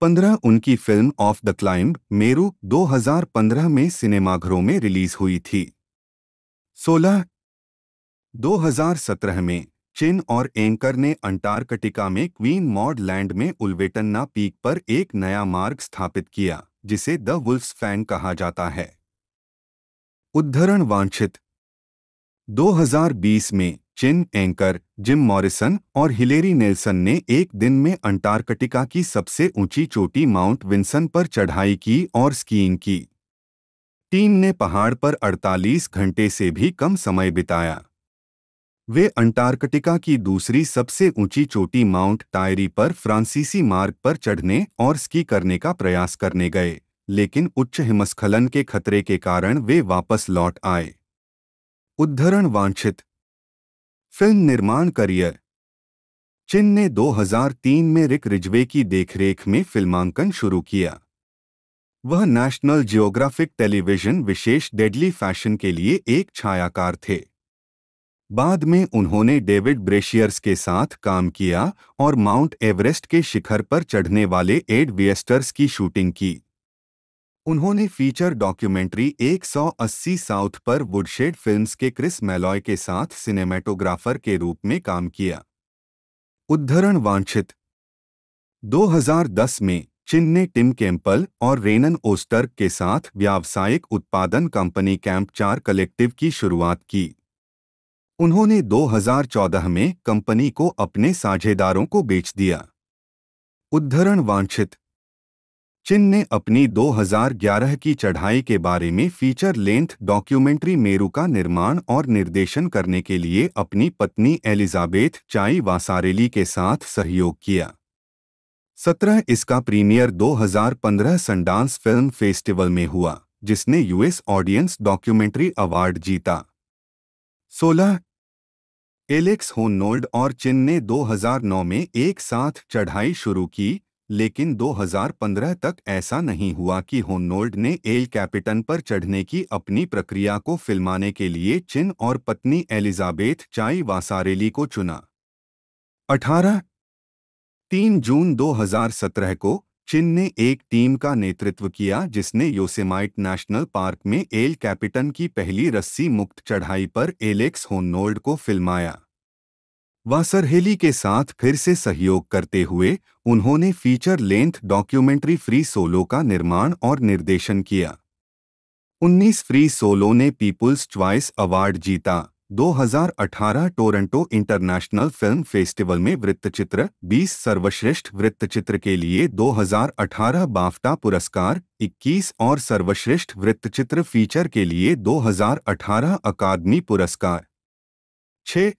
15 उनकी फिल्म ऑफ द क्लाइंब मेरू 2015 में सिनेमाघरों में रिलीज हुई थी 16 2017 में चिन और एंकर ने अंटार्कटिका में क्वीन मॉड लैंड में उल्वेटन्ना पीक पर एक नया मार्ग स्थापित किया जिसे द वुल्फ्स फैन कहा जाता है उद्धरण वांछित 2020 में चिन एंकर जिम मॉरिसन और हिलेरी नेल्सन ने एक दिन में अंटार्कटिका की सबसे ऊंची चोटी माउंट विंसन पर चढ़ाई की और स्कीइंग की टीम ने पहाड़ पर 48 घंटे से भी कम समय बिताया वे अंटार्कटिका की दूसरी सबसे ऊंची चोटी माउंट टायरी पर फ्रांसीसी मार्ग पर चढ़ने और स्की करने का प्रयास करने गए लेकिन उच्च हिमस्खलन के खतरे के कारण वे वापस लौट आए उद्धरण वांछित फिल्म निर्माण करियर चिन ने 2003 में रिक रिजवे की देखरेख में फिल्मांकन शुरू किया वह नेशनल जियोग्राफिक टेलीविजन विशेष डेडली फैशन के लिए एक छायाकार थे बाद में उन्होंने डेविड ब्रेशियर्स के साथ काम किया और माउंट एवरेस्ट के शिखर पर चढ़ने वाले एड वियस्टर्स की शूटिंग की उन्होंने फीचर डॉक्यूमेंट्री 180 साउथ पर वुडशेड फिल्म्स के क्रिस मेलॉय के साथ सिनेमेटोग्राफर के रूप में काम किया उद्धरण वांछित 2010 में चिन ने टिम कैंपल और रेनन ओस्टर्क के साथ व्यावसायिक उत्पादन कंपनी कैंप चार कलेक्टिव की शुरुआत की उन्होंने 2014 में कंपनी को अपने साझेदारों को बेच दिया उद्धरण वांछित चिन ने अपनी 2011 की चढ़ाई के बारे में फीचर लेंथ डॉक्यूमेंट्री मेरू का निर्माण और निर्देशन करने के लिए अपनी पत्नी एलिजाबेथ चाई वासारेली के साथ सहयोग किया 17 इसका प्रीमियर 2015 संडांस फिल्म फेस्टिवल में हुआ जिसने यूएस ऑडियंस डॉक्यूमेंट्री अवार्ड जीता सोलह एलेक्स होनोल्ड और चिन ने 2009 में एक साथ चढ़ाई शुरू की लेकिन 2015 तक ऐसा नहीं हुआ कि होनोल्ड ने एल कैपिटन पर चढ़ने की अपनी प्रक्रिया को फिल्माने के लिए चिन और पत्नी एलिजाबेथ चाई वासारेली को चुना 18 तीन जून 2017 को चिन ने एक टीम का नेतृत्व किया जिसने योसेमाइट नेशनल पार्क में एल कैपिटन की पहली रस्सी मुक्त चढ़ाई पर एलेक्स होनोल्ड को फिल्माया वह सरहेली के साथ फिर से सहयोग करते हुए उन्होंने feature length documentary free solo का निर्माण और निर्देशन किया 19 फ्री सोलो ने पीपुल्स च्वाइस अवार्ड जीता 2018 टोरंटो इंटरनेशनल फिल्म फेस्टिवल में वृत्तचित्र 20 सर्वश्रेष्ठ वृत्तचित्र के लिए 2018 बाफ्टा पुरस्कार 21 और सर्वश्रेष्ठ वृत्तचित्र फीचर के लिए 2018 अकादमी पुरस्कार 6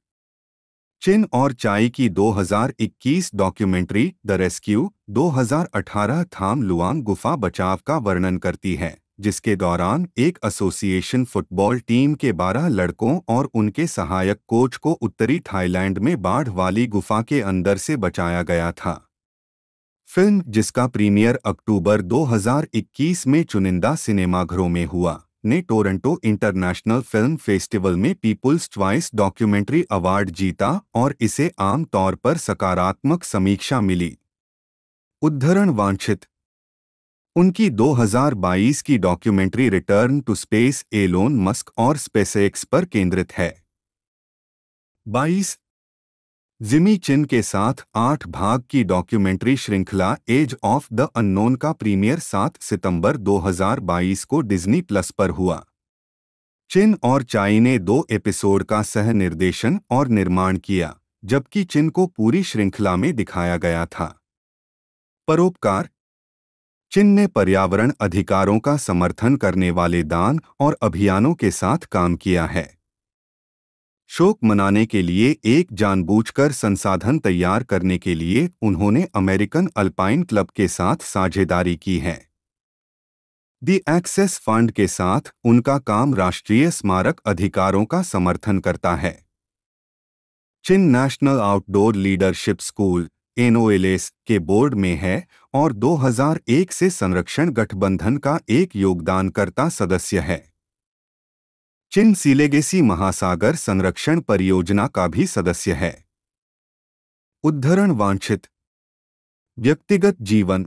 चिन और चाई की 2021 डॉक्यूमेंट्री द रेस्क्यू 2018 थाम लुआंग गुफा बचाव का वर्णन करती है जिसके दौरान एक एसोसिएशन फुटबॉल टीम के 12 लड़कों और उनके सहायक कोच को उत्तरी थाईलैंड में बाढ़ वाली गुफा के अंदर से बचाया गया था फिल्म जिसका प्रीमियर अक्टूबर 2021 में चुनिंदा सिनेमाघरों में हुआ ने टोरंटो इंटरनेशनल फिल्म फेस्टिवल में पीपुल्स च्वाइस डॉक्यूमेंट्री अवार्ड जीता और इसे आमतौर पर सकारात्मक समीक्षा मिली उद्धरण वांछित उनकी 2022 की documentary return to space Elon Musk और स्पेसएक्स पर केंद्रित है 22 जिमी चिन के साथ आठ भाग की डॉक्यूमेंट्री श्रृंखला एज ऑफ द अननोन का प्रीमियर 7 सितंबर 2022 को डिज्नी प्लस पर हुआ चिन और चाई ने दो एपिसोड का सह निर्देशन और निर्माण किया जबकि चिन को पूरी श्रृंखला में दिखाया गया था परोपकार चिन्ह ने पर्यावरण अधिकारों का समर्थन करने वाले दान और अभियानों के साथ काम किया है शोक मनाने के लिए एक जानबूझकर संसाधन तैयार करने के लिए उन्होंने अमेरिकन अल्पाइन क्लब के साथ साझेदारी की है दी एक्सेस फंड के साथ उनका काम राष्ट्रीय स्मारक अधिकारों का समर्थन करता है Chin National Outdoor Leadership school NOLS के बोर्ड में है और 2001 से संरक्षण गठबंधन का एक योगदानकर्ता सदस्य है चिन सिलेगेसी महासागर संरक्षण परियोजना का भी सदस्य है उद्धरण वांछित व्यक्तिगत जीवन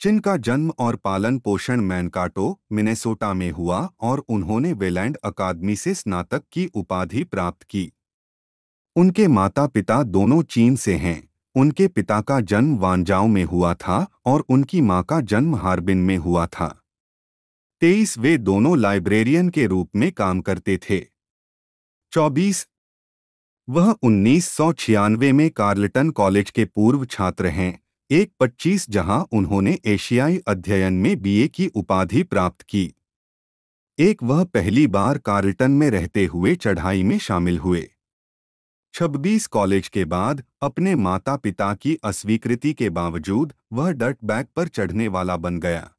चिन का जन्म और पालन पोषण मैनकाटो मिनेसोटा में हुआ और उन्होंने वेलैंड अकादमी से स्नातक की उपाधि प्राप्त की उनके माता पिता दोनों चीन से हैं उनके पिता का जन्म वांजाओ में हुआ था और उनकी मां का जन्म हार्बिन में हुआ था तेईस वे दोनों लाइब्रेरियन के रूप में काम करते थे चौबीस वह उन्नीस में कार्लटन कॉलेज के पूर्व छात्र हैं एक पच्चीस जहां उन्होंने एशियाई अध्ययन में बीए की उपाधि प्राप्त की एक वह पहली बार कार्लटन में रहते हुए चढ़ाई में शामिल हुए 26 कॉलेज के बाद अपने माता पिता की अस्वीकृति के बावजूद वह डर्ट बैग पर चढ़ने वाला बन गया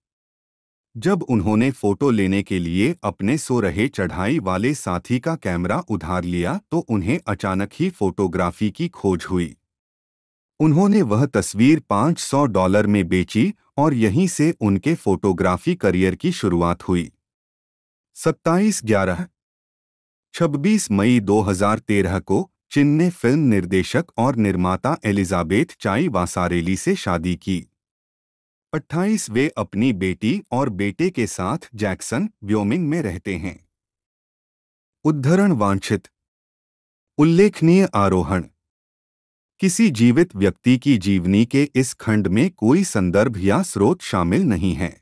जब उन्होंने फोटो लेने के लिए अपने सो रहे चढ़ाई वाले साथी का कैमरा उधार लिया तो उन्हें अचानक ही फोटोग्राफी की खोज हुई उन्होंने वह तस्वीर 500 डॉलर में बेची और यहीं से उनके फोटोग्राफी करियर की शुरुआत हुई सत्ताईस ग्यारह छब्बीस मई 2013 को चिन ने फिल्म निर्देशक और निर्माता एलिजाबेथ चाई वासारेली से शादी की अट्ठाईस वे अपनी बेटी और बेटे के साथ जैक्सन व्योमिंग में रहते हैं उद्धरण वांछित उल्लेखनीय आरोहण किसी जीवित व्यक्ति की जीवनी के इस खंड में कोई संदर्भ या स्रोत शामिल नहीं है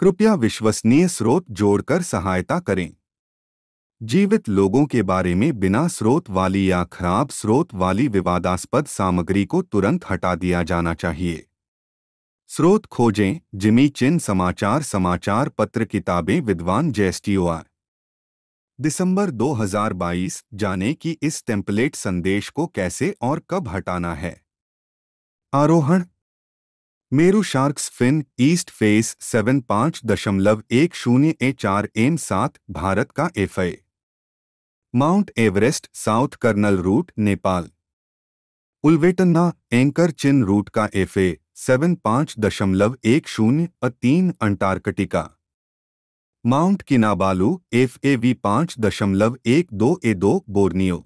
कृपया विश्वसनीय स्रोत जोड़कर सहायता करें जीवित लोगों के बारे में बिना स्रोत वाली या खराब स्रोत वाली विवादास्पद सामग्री को तुरंत हटा दिया जाना चाहिए स्रोत खोजें जिमी चिन समाचार समाचार पत्र किताबें विद्वान जेस्टीओआर दिसंबर 2022 जाने कि इस टेम्पलेट संदेश को कैसे और कब हटाना है आरोहण Meru Shark's Fin east face seven पांच दशमलव एक शून्य ए चार एम सात भारत का FA mount Everest south col route Nepal Ulvetanna Anker Chin route का एफ ए सेवन पांच दशमलव एक शून्य और तीन Antarctica mount Kinabalu F A V पांच दशमलव एक दो ए दो Borneo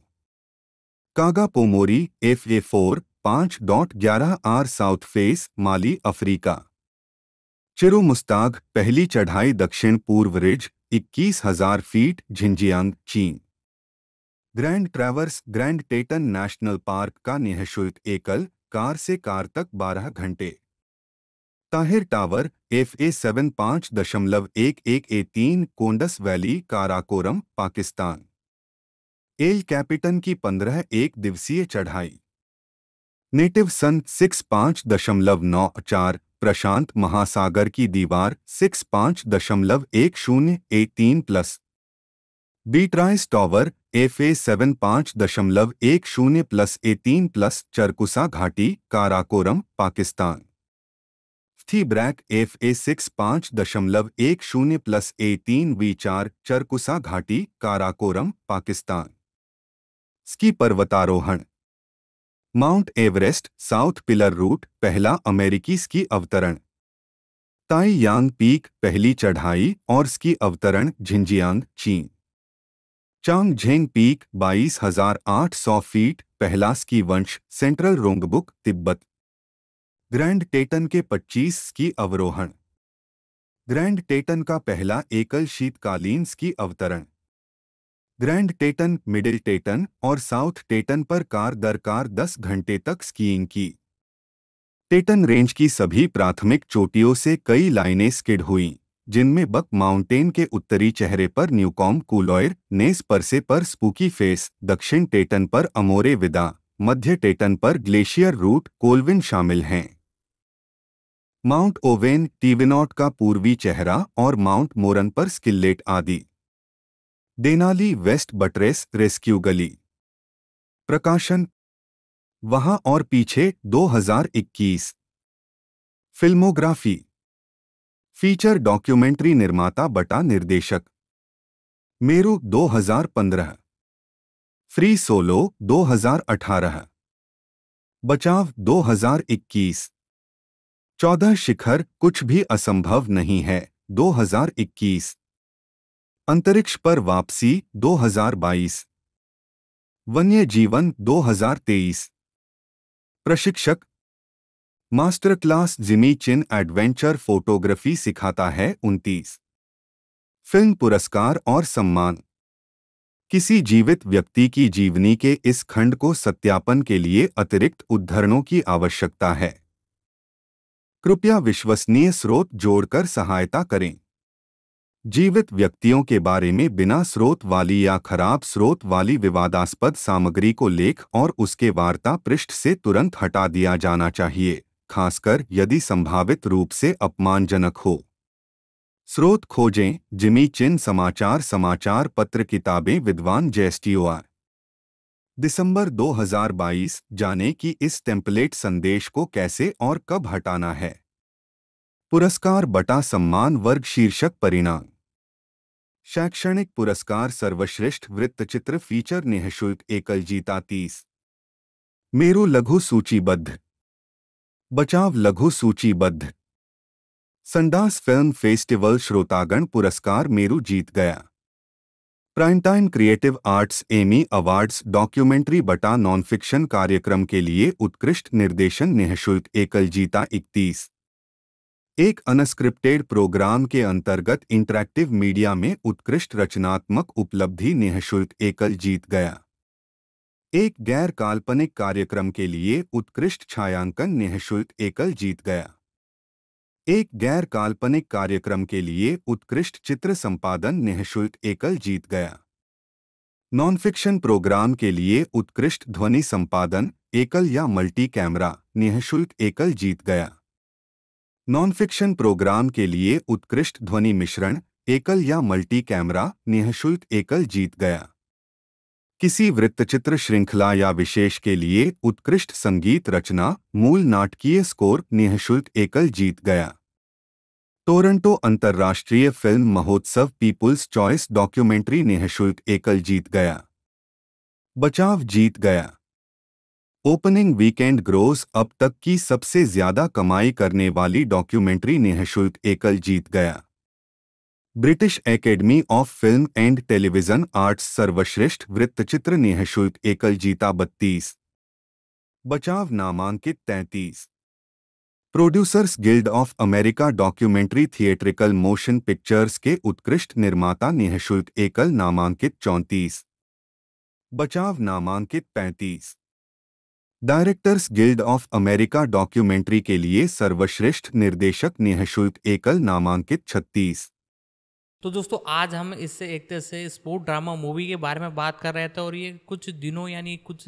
Kaga Pomori F A four पांच डॉट ग्यारह R south face Mali Africa चिरो मुस्ताग पहली चढ़ाई दक्षिण पूर्व रिज इक्कीस हजार फीट झिंजियांग चीन grand traverse Grand Teton National Park का निःशुल्क एकल कार से कार तक 12 घंटे Tahir tower F A seven पांच दशमलव एक एक ए तीन Kondus valley Karakoram Pakistan El Capitan की पंद्रह एक दिवसीय चढ़ाई नेटिव सन सिक्स पांच दशमलव नौ चार प्रशांत महासागर की दीवार सिक्स पांच दशमलव एक शून्य ए तीन plus Beatrice tower F A seven पाँच दशमलव एक शून्य प्लस ए तीन प्लस चरकुसा घाटी काराकोरम पाकिस्तान थी ब्रैक एफ ए सिक्स पाँच दशमलव एक शून्य प्लस ए तीन वी चार चरकुसा घाटी काराकोरम पाकिस्तान स्की पर्वतारोहण mount Everest south pillar route पहला अमेरिकी स्की अवतरण ताई यांग पीक पहली चढ़ाई और स्की अवतरण झिंजियांग चीन चांगझेंग पीक 22,800 फीट पहलास की वंश central Rongbuk Tibet Grand Teton के 25 की अवरोहण ग्रैंड टेटन का पहला एकल शीतकालीन स्की अवतरण ग्रैंड टेटन मिडिल टेटन और साउथ टेटन पर कार दर कार दस घंटे तक स्कीइंग की टेटन रेंज की सभी प्राथमिक चोटियों से कई लाइनें स्किड हुईं जिनमें बक माउंटेन के उत्तरी चेहरे पर न्यूकॉम कूलॉयर नेस परसे पर स्पूकी फेस दक्षिण टेटन पर अमोरे विदा मध्य टेटन पर ग्लेशियर रूट कोलविन शामिल हैं माउंट ओवेन टीविनॉट का पूर्वी चेहरा और माउंट मोरन पर स्किल्लेट आदि देनाली वेस्ट बटरेस रेस्क्यू गली प्रकाशन वहां और पीछे 2021 फिल्मोग्राफी फीचर डॉक्यूमेंट्री निर्माता बटा निर्देशक मेरू 2015 फ्री सोलो 2018 बचाव 2021 चौदह शिखर कुछ भी असंभव नहीं है 2021 अंतरिक्ष पर वापसी 2022 वन्य जीवन 2023 प्रशिक्षक master class Jimmy Chin adventure photography सिखाता है उनतीस फिल्म पुरस्कार और सम्मान किसी जीवित व्यक्ति की जीवनी के इस खंड को सत्यापन के लिए अतिरिक्त उद्धरणों की आवश्यकता है कृपया विश्वसनीय स्रोत जोड़कर सहायता करें जीवित व्यक्तियों के बारे में बिना स्रोत वाली या खराब स्रोत वाली विवादास्पद सामग्री को लेख और उसके वार्ता पृष्ठ से तुरंत हटा दिया जाना चाहिए खासकर यदि संभावित रूप से अपमानजनक हो स्रोत खोजें जिमी चिन समाचार समाचार पत्र किताबें विद्वान जेएसटीओआर दिसंबर 2022 जाने कि इस टेम्पलेट संदेश को कैसे और कब हटाना है पुरस्कार बटा सम्मान वर्ग शीर्षक परिणाम शैक्षणिक पुरस्कार सर्वश्रेष्ठ वृत्तचित्र फीचर निःशुल्क एकल जीता तीस मेरू लघु सूचीबद्ध बचाव लघु सूचीबद्ध संडास फिल्म फेस्टिवल श्रोतागण पुरस्कार मेरू जीत गया prime time creative arts Emmy awards documentary बटा नॉन फिक्शन कार्यक्रम के लिए उत्कृष्ट निर्देशन निःशुल्क एकल जीता इकतीस एक अनस्क्रिप्टेड प्रोग्राम के अंतर्गत इंटरैक्टिव मीडिया में उत्कृष्ट रचनात्मक उपलब्धि निःशुल्क एकल जीत गया एक गैर काल्पनिक कार्यक्रम के लिए उत्कृष्ट छायांकन निःशुल्क एकल जीत गया एक गैर काल्पनिक कार्यक्रम के लिए उत्कृष्ट चित्र संपादन निःशुल्क एकल जीत गया नॉनफिक्शन प्रोग्राम के लिए उत्कृष्ट ध्वनि संपादन एकल या मल्टी कैमरा निःशुल्क एकल जीत गया नॉनफिक्शन प्रोग्राम के लिए उत्कृष्ट ध्वनि मिश्रण एकल या मल्टी कैमरा निःशुल्क एकल जीत गया किसी वृत्तचित्र श्रृंखला या विशेष के लिए उत्कृष्ट संगीत रचना मूल नाटकीय स्कोर निःशुल्क एकल जीत गया टोरंटो अंतर्राष्ट्रीय फिल्म महोत्सव पीपुल्स चॉइस डॉक्यूमेंट्री निःशुल्क एकल जीत गया बचाव जीत गया ओपनिंग वीकेंड ग्रोस अब तक की सबसे ज्यादा कमाई करने वाली डॉक्यूमेंट्री निःशुल्क एकल जीत गया British Academy of Film and Television Arts सर्वश्रेष्ठ वृत्तचित्र निःशुल्क एकल जीता बत्तीस बचाव नामांकित तैंतीस Producers guild of America documentary theatrical motion pictures के उत्कृष्ट निर्माता निःशुल्क एकल नामांकित चौंतीस बचाव नामांकित पैंतीस Directors Guild of America documentary के लिए सर्वश्रेष्ठ निर्देशक निःशुल्क एकल नामांकित छत्तीस तो दोस्तों आज हम इससे एक तरह से स्पोर्ट ड्रामा मूवी के बारे में बात कर रहे थे और ये कुछ दिनों यानी कुछ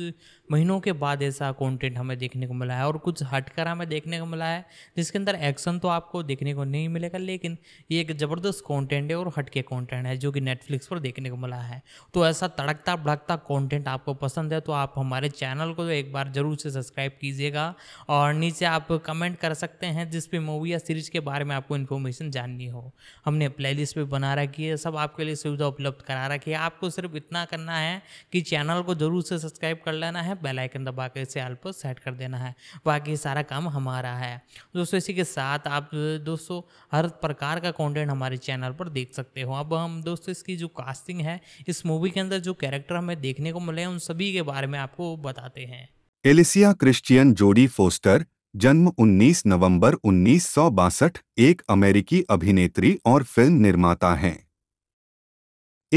महीनों के बाद ऐसा कंटेंट हमें देखने को मिला है और कुछ हटकर हमें देखने को मिला है जिसके अंदर एक्शन तो आपको देखने को नहीं मिलेगा लेकिन ये एक ज़बरदस्त कॉन्टेंट है और हटके कॉन्टेंट है जो कि नेटफ्लिक्स पर देखने को मिला है तो ऐसा तड़कता भड़कता कॉन्टेंट आपको पसंद है तो आप हमारे चैनल को एक बार ज़रूर से सब्सक्राइब कीजिएगा और नीचे आप कमेंट कर सकते हैं जिस पे मूवी या सीरीज़ के बारे में आपको इन्फॉर्मेशन जाननी हो हमने लिस्ट भी बना रखी है सब आपके लिए सुविधा उपलब्ध करा रखी है आपको सिर्फ इतना करना है कि चैनल को ज़रूर से सब्सक्राइब कर लेना है बेल आइकन दबा कर इसे ऑल पर सेट कर देना है बाकी सारा काम हमारा है दोस्तों इसी के साथ आप दोस्तों हर प्रकार का कंटेंट हमारे चैनल पर देख सकते हो अब हम दोस्तों इसकी जो कास्टिंग है इस मूवी के अंदर जो कैरेक्टर हमें देखने को मिले हैं उन सभी के बारे में आपको बताते हैं एलिसिया क्रिश्चियन जोडी फोस्टर जन्म 19 नवंबर उन्नीस एक अमेरिकी अभिनेत्री और फिल्म निर्माता हैं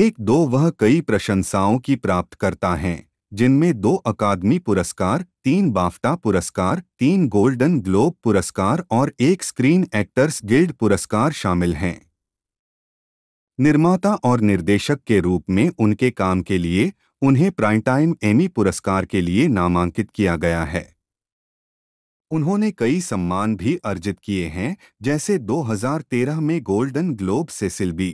एक दो वह कई प्रशंसाओं की प्राप्त करता हैं जिनमें दो अकादमी पुरस्कार तीन बाफ्टा पुरस्कार तीन गोल्डन ग्लोब पुरस्कार और एक स्क्रीन एक्टर्स गिल्ड पुरस्कार शामिल हैं निर्माता और निर्देशक के रूप में उनके काम के लिए उन्हें प्राइमटाइम एमी पुरस्कार के लिए नामांकित किया गया है उन्होंने कई सम्मान भी अर्जित किए हैं जैसे 2013 में Golden Globe Cecil B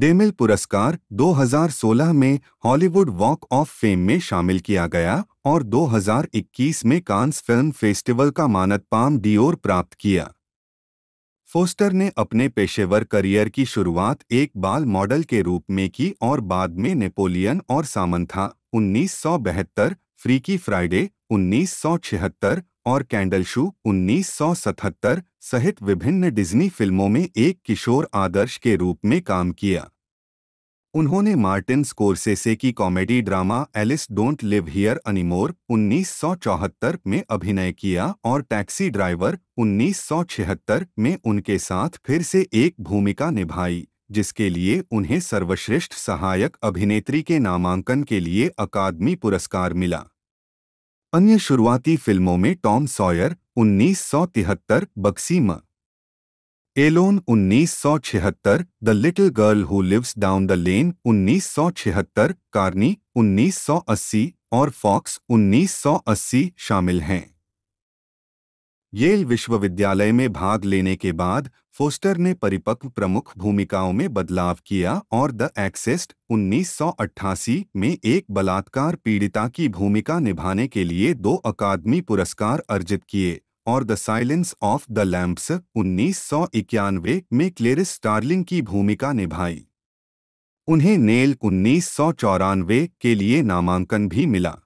DeMille पुरस्कार 2016 में हॉलीवुड वॉक ऑफ फेम में शामिल किया गया और 2021 में कांस फिल्म फेस्टिवल का मानद पाम डियोर प्राप्त किया फोस्टर ने अपने पेशेवर करियर की शुरुआत एक बाल मॉडल के रूप में की और बाद में नेपोलियन और सामंथा बहत्तर फ्रीकी फ्राइडे 1976 और कैंडल शू 1977 सहित विभिन्न डिज्नी फिल्मों में एक किशोर आदर्श के रूप में काम किया उन्होंने मार्टिन स्कोरसेसे की comedy drama Alice don't live here anymore 1974 में अभिनय किया और टैक्सी ड्राइवर 1976 में उनके साथ फिर से एक भूमिका निभाई जिसके लिए उन्हें सर्वश्रेष्ठ सहायक अभिनेत्री के नामांकन के लिए अकादमी पुरस्कार मिला अन्य शुरुआती फिल्मों में Tom Sawyer 1973 Bugsy Malone 1976 the little girl who lives down the lane 1976 Carny 1980 और फॉक्स 1980 शामिल हैं येल विश्वविद्यालय में भाग लेने के बाद फोस्टर ने परिपक्व प्रमुख भूमिकाओं में बदलाव किया और द एक्सेस्ट 1988 में एक बलात्कार पीड़िता की भूमिका निभाने के लिए दो अकादमी पुरस्कार अर्जित किए और the silence of the lambs उन्नीस में क्लेरिस स्टार्लिंग की भूमिका निभाई उन्हें नेल उन्नीस के लिए नामांकन भी मिला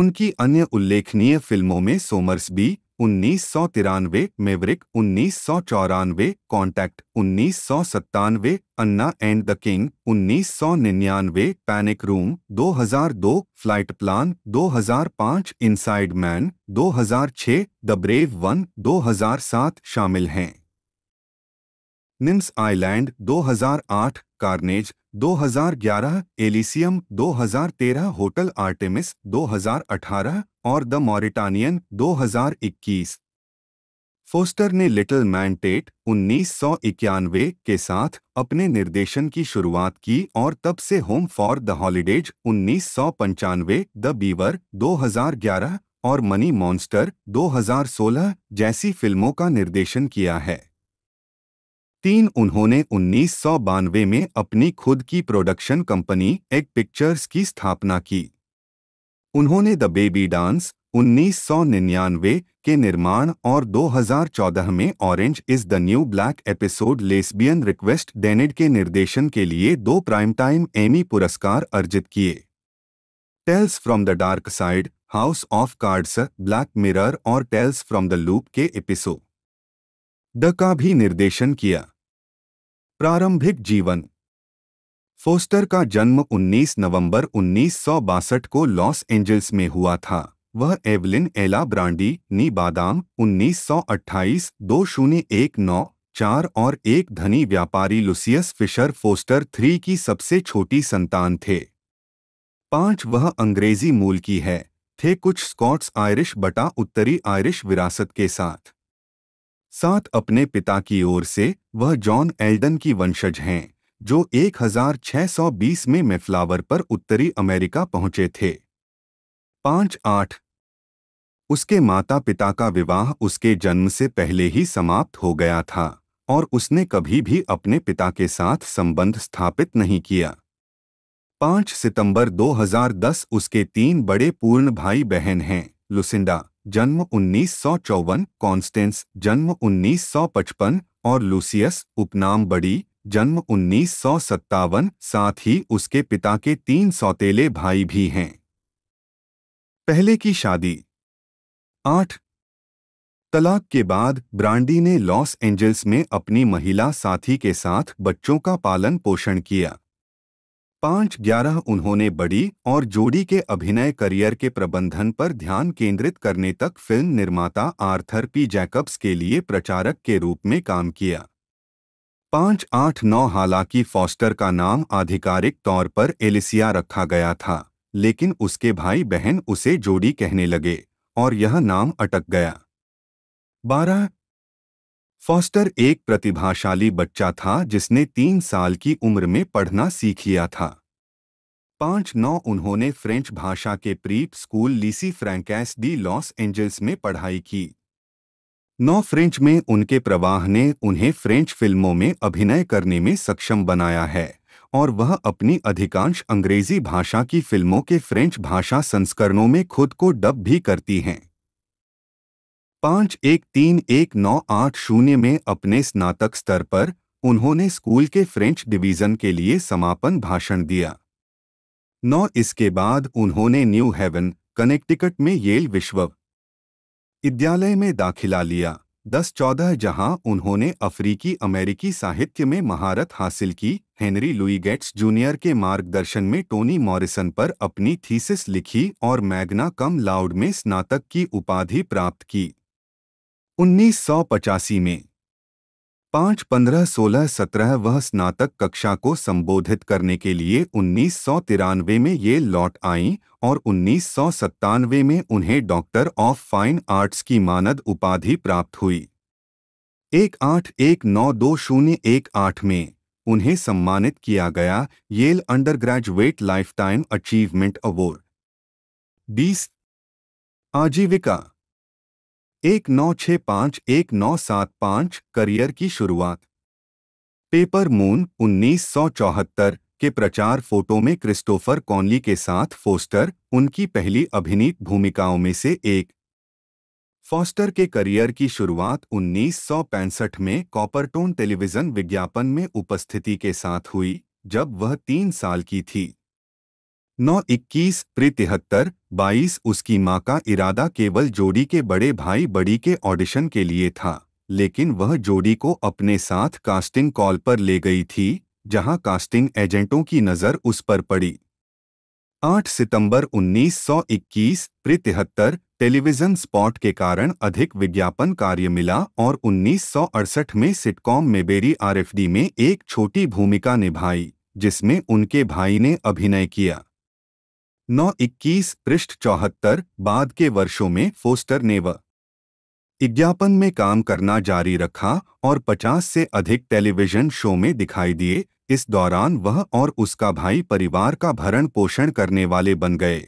उनकी अन्य उल्लेखनीय फिल्मों में सोमर्स बी उन्नीस सौ तिरानवे मेवरिक उन्नीस सौ चौरानवे कॉन्टैक्ट उन्नीस सौ सत्तानवे अन्ना एंड द किंग उन्नीस सौ निन्यानवे panic room 2002 flight plan 2005 inside man 2006 the brave one 2007 शामिल हैं Nim's Island 2008, Carnage 2011, Elysium 2013, hotel Artemis 2018 और द मॉरिटानियन 2021। फोस्टर ने लिटिल मैंटेट उन्नीस के साथ अपने निर्देशन की शुरुआत की और तब से होम फॉर द हॉलीडेज उन्नीस द बीवर 2011 और मनी मॉन्स्टर 2016 जैसी फिल्मों का निर्देशन किया है तीन उन्होंने उन्नीस सौ बानवे में अपनी खुद की प्रोडक्शन कंपनी एग पिक्चर्स की स्थापना की उन्होंने द बेबी डांस उन्नीस सौ निन्यानवे के निर्माण और 2014 में Orange is the new black episode lesbian request denied के निर्देशन के लिए दो प्राइम टाइम एमी पुरस्कार अर्जित किए tales from the dark side House of Cards Black Mirror और टेल्स फ्रॉम द लूप के एपिसोड द का भी निर्देशन किया प्रारंभिक जीवन फोस्टर का जन्म 19 नवंबर उन्नीस को लॉस एंजल्स में हुआ था वह एवलिन एला ब्रांडी नी बादाम 1928 दो शून्य एक नौ चार और एक धनी व्यापारी लुसियस फिशर फोस्टर थ्री की सबसे छोटी संतान थे पांच वह अंग्रेजी मूल की है थे कुछ स्कॉट्स आयरिश बटा उत्तरी आयरिश विरासत के साथ साथ अपने पिता की ओर से वह जॉन एल्डन की वंशज हैं जो 1620 में मेफ्लावर पर उत्तरी अमेरिका पहुंचे थे पांच आठ उसके माता पिता का विवाह उसके जन्म से पहले ही समाप्त हो गया था और उसने कभी भी अपने पिता के साथ संबंध स्थापित नहीं किया 5 सितंबर 2010 उसके तीन बड़े पूर्ण भाई बहन हैं लुसिंडा जन्म उन्नीस सौ चौवन कॉन्स्टेंस जन्म 1955 और लूसियस उपनाम बड़ी जन्म उन्नीस सौ सत्तावन साथ ही उसके पिता के तीन सौतेले भाई भी हैं पहले की शादी आठ तलाक के बाद ब्रांडी ने लॉस एंजल्स में अपनी महिला साथी के साथ बच्चों का पालन पोषण किया पाँच ग्यारह उन्होंने बड़ी और जोड़ी के अभिनय करियर के प्रबंधन पर ध्यान केंद्रित करने तक फिल्म निर्माता आर्थर पी जैकब्स के लिए प्रचारक के रूप में काम किया पांच आठ नौ हालांकि फॉस्टर का नाम आधिकारिक तौर पर एलिसिया रखा गया था लेकिन उसके भाई बहन उसे जोड़ी कहने लगे और यह नाम अटक गया बारह फॉस्टर एक प्रतिभाशाली बच्चा था जिसने तीन साल की उम्र में पढ़ना सीख लिया था पाँच नौ उन्होंने फ्रेंच भाषा के prep school lycee francais de Los Angeles में पढ़ाई की नौ फ्रेंच में उनके प्रवाह ने उन्हें फ्रेंच फिल्मों में अभिनय करने में सक्षम बनाया है और वह अपनी अधिकांश अंग्रेजी भाषा की फिल्मों के फ्रेंच भाषा संस्करणों में खुद को डब भी करती हैं पाँच एक तीन एक नौ आठ शून्य में अपने स्नातक स्तर पर उन्होंने स्कूल के फ्रेंच डिवीजन के लिए समापन भाषण दिया नौ इसके बाद उन्होंने न्यू हेवन कनेक्टिकट में येल विश्व विद्यालय में दाखिला लिया दस चौदह जहां उन्होंने अफ्रीकी अमेरिकी साहित्य में महारत हासिल की हेनरी लुई गेट्स जूनियर के मार्गदर्शन में टोनी मॉरिसन पर अपनी थीसिस लिखी और मैग्ना कम लाउड में स्नातक की उपाधि प्राप्त की 1985 में पांच पंद्रह सोलह सत्रह वह स्नातक कक्षा को संबोधित करने के लिए उन्नीस में ये लौट आईं और उन्नीस में उन्हें डॉक्टर ऑफ फाइन आर्ट्स की मानद उपाधि प्राप्त हुई एक आठ एक नौ दो शून्य एक आठ में उन्हें सम्मानित किया गया Yale under graduate lifetime achievement award बीस आजीविका एक नौ छः पाँच एक नौ सात पाँच करियर की शुरुआत पेपर मून उन्नीस सौ चौहत्तर के प्रचार फोटो में क्रिस्टोफर कॉनली के साथ फोस्टर उनकी पहली अभिनीत भूमिकाओं में से एक फॉस्टर के करियर की शुरुआत उन्नीस में कॉपरटोन टेलीविज़न विज्ञापन में उपस्थिति के साथ हुई जब वह तीन साल की थी नौ इक्कीस प्रे तिहत्तर बाईस उसकी माँ का इरादा केवल जोड़ी के बड़े भाई बड़ी के ऑडिशन के लिए था लेकिन वह जोड़ी को अपने साथ कास्टिंग कॉल पर ले गई थी जहां कास्टिंग एजेंटों की नज़र उस पर पड़ी 8 सितंबर 1921 इक्कीस तिहत्तर टेलीविज़न स्पॉट के कारण अधिक विज्ञापन कार्य मिला और 1968 में सिटकॉम में बेरी आरएफडी में एक छोटी भूमिका निभाई जिसमें उनके भाई ने अभिनय किया नौ इक्कीस पृष्ठ चौहत्तर बाद के वर्षों में फोस्टर ने विज्ञापन में काम करना जारी रखा और 50 से अधिक टेलीविजन शो में दिखाई दिए इस दौरान वह और उसका भाई परिवार का भरण पोषण करने वाले बन गए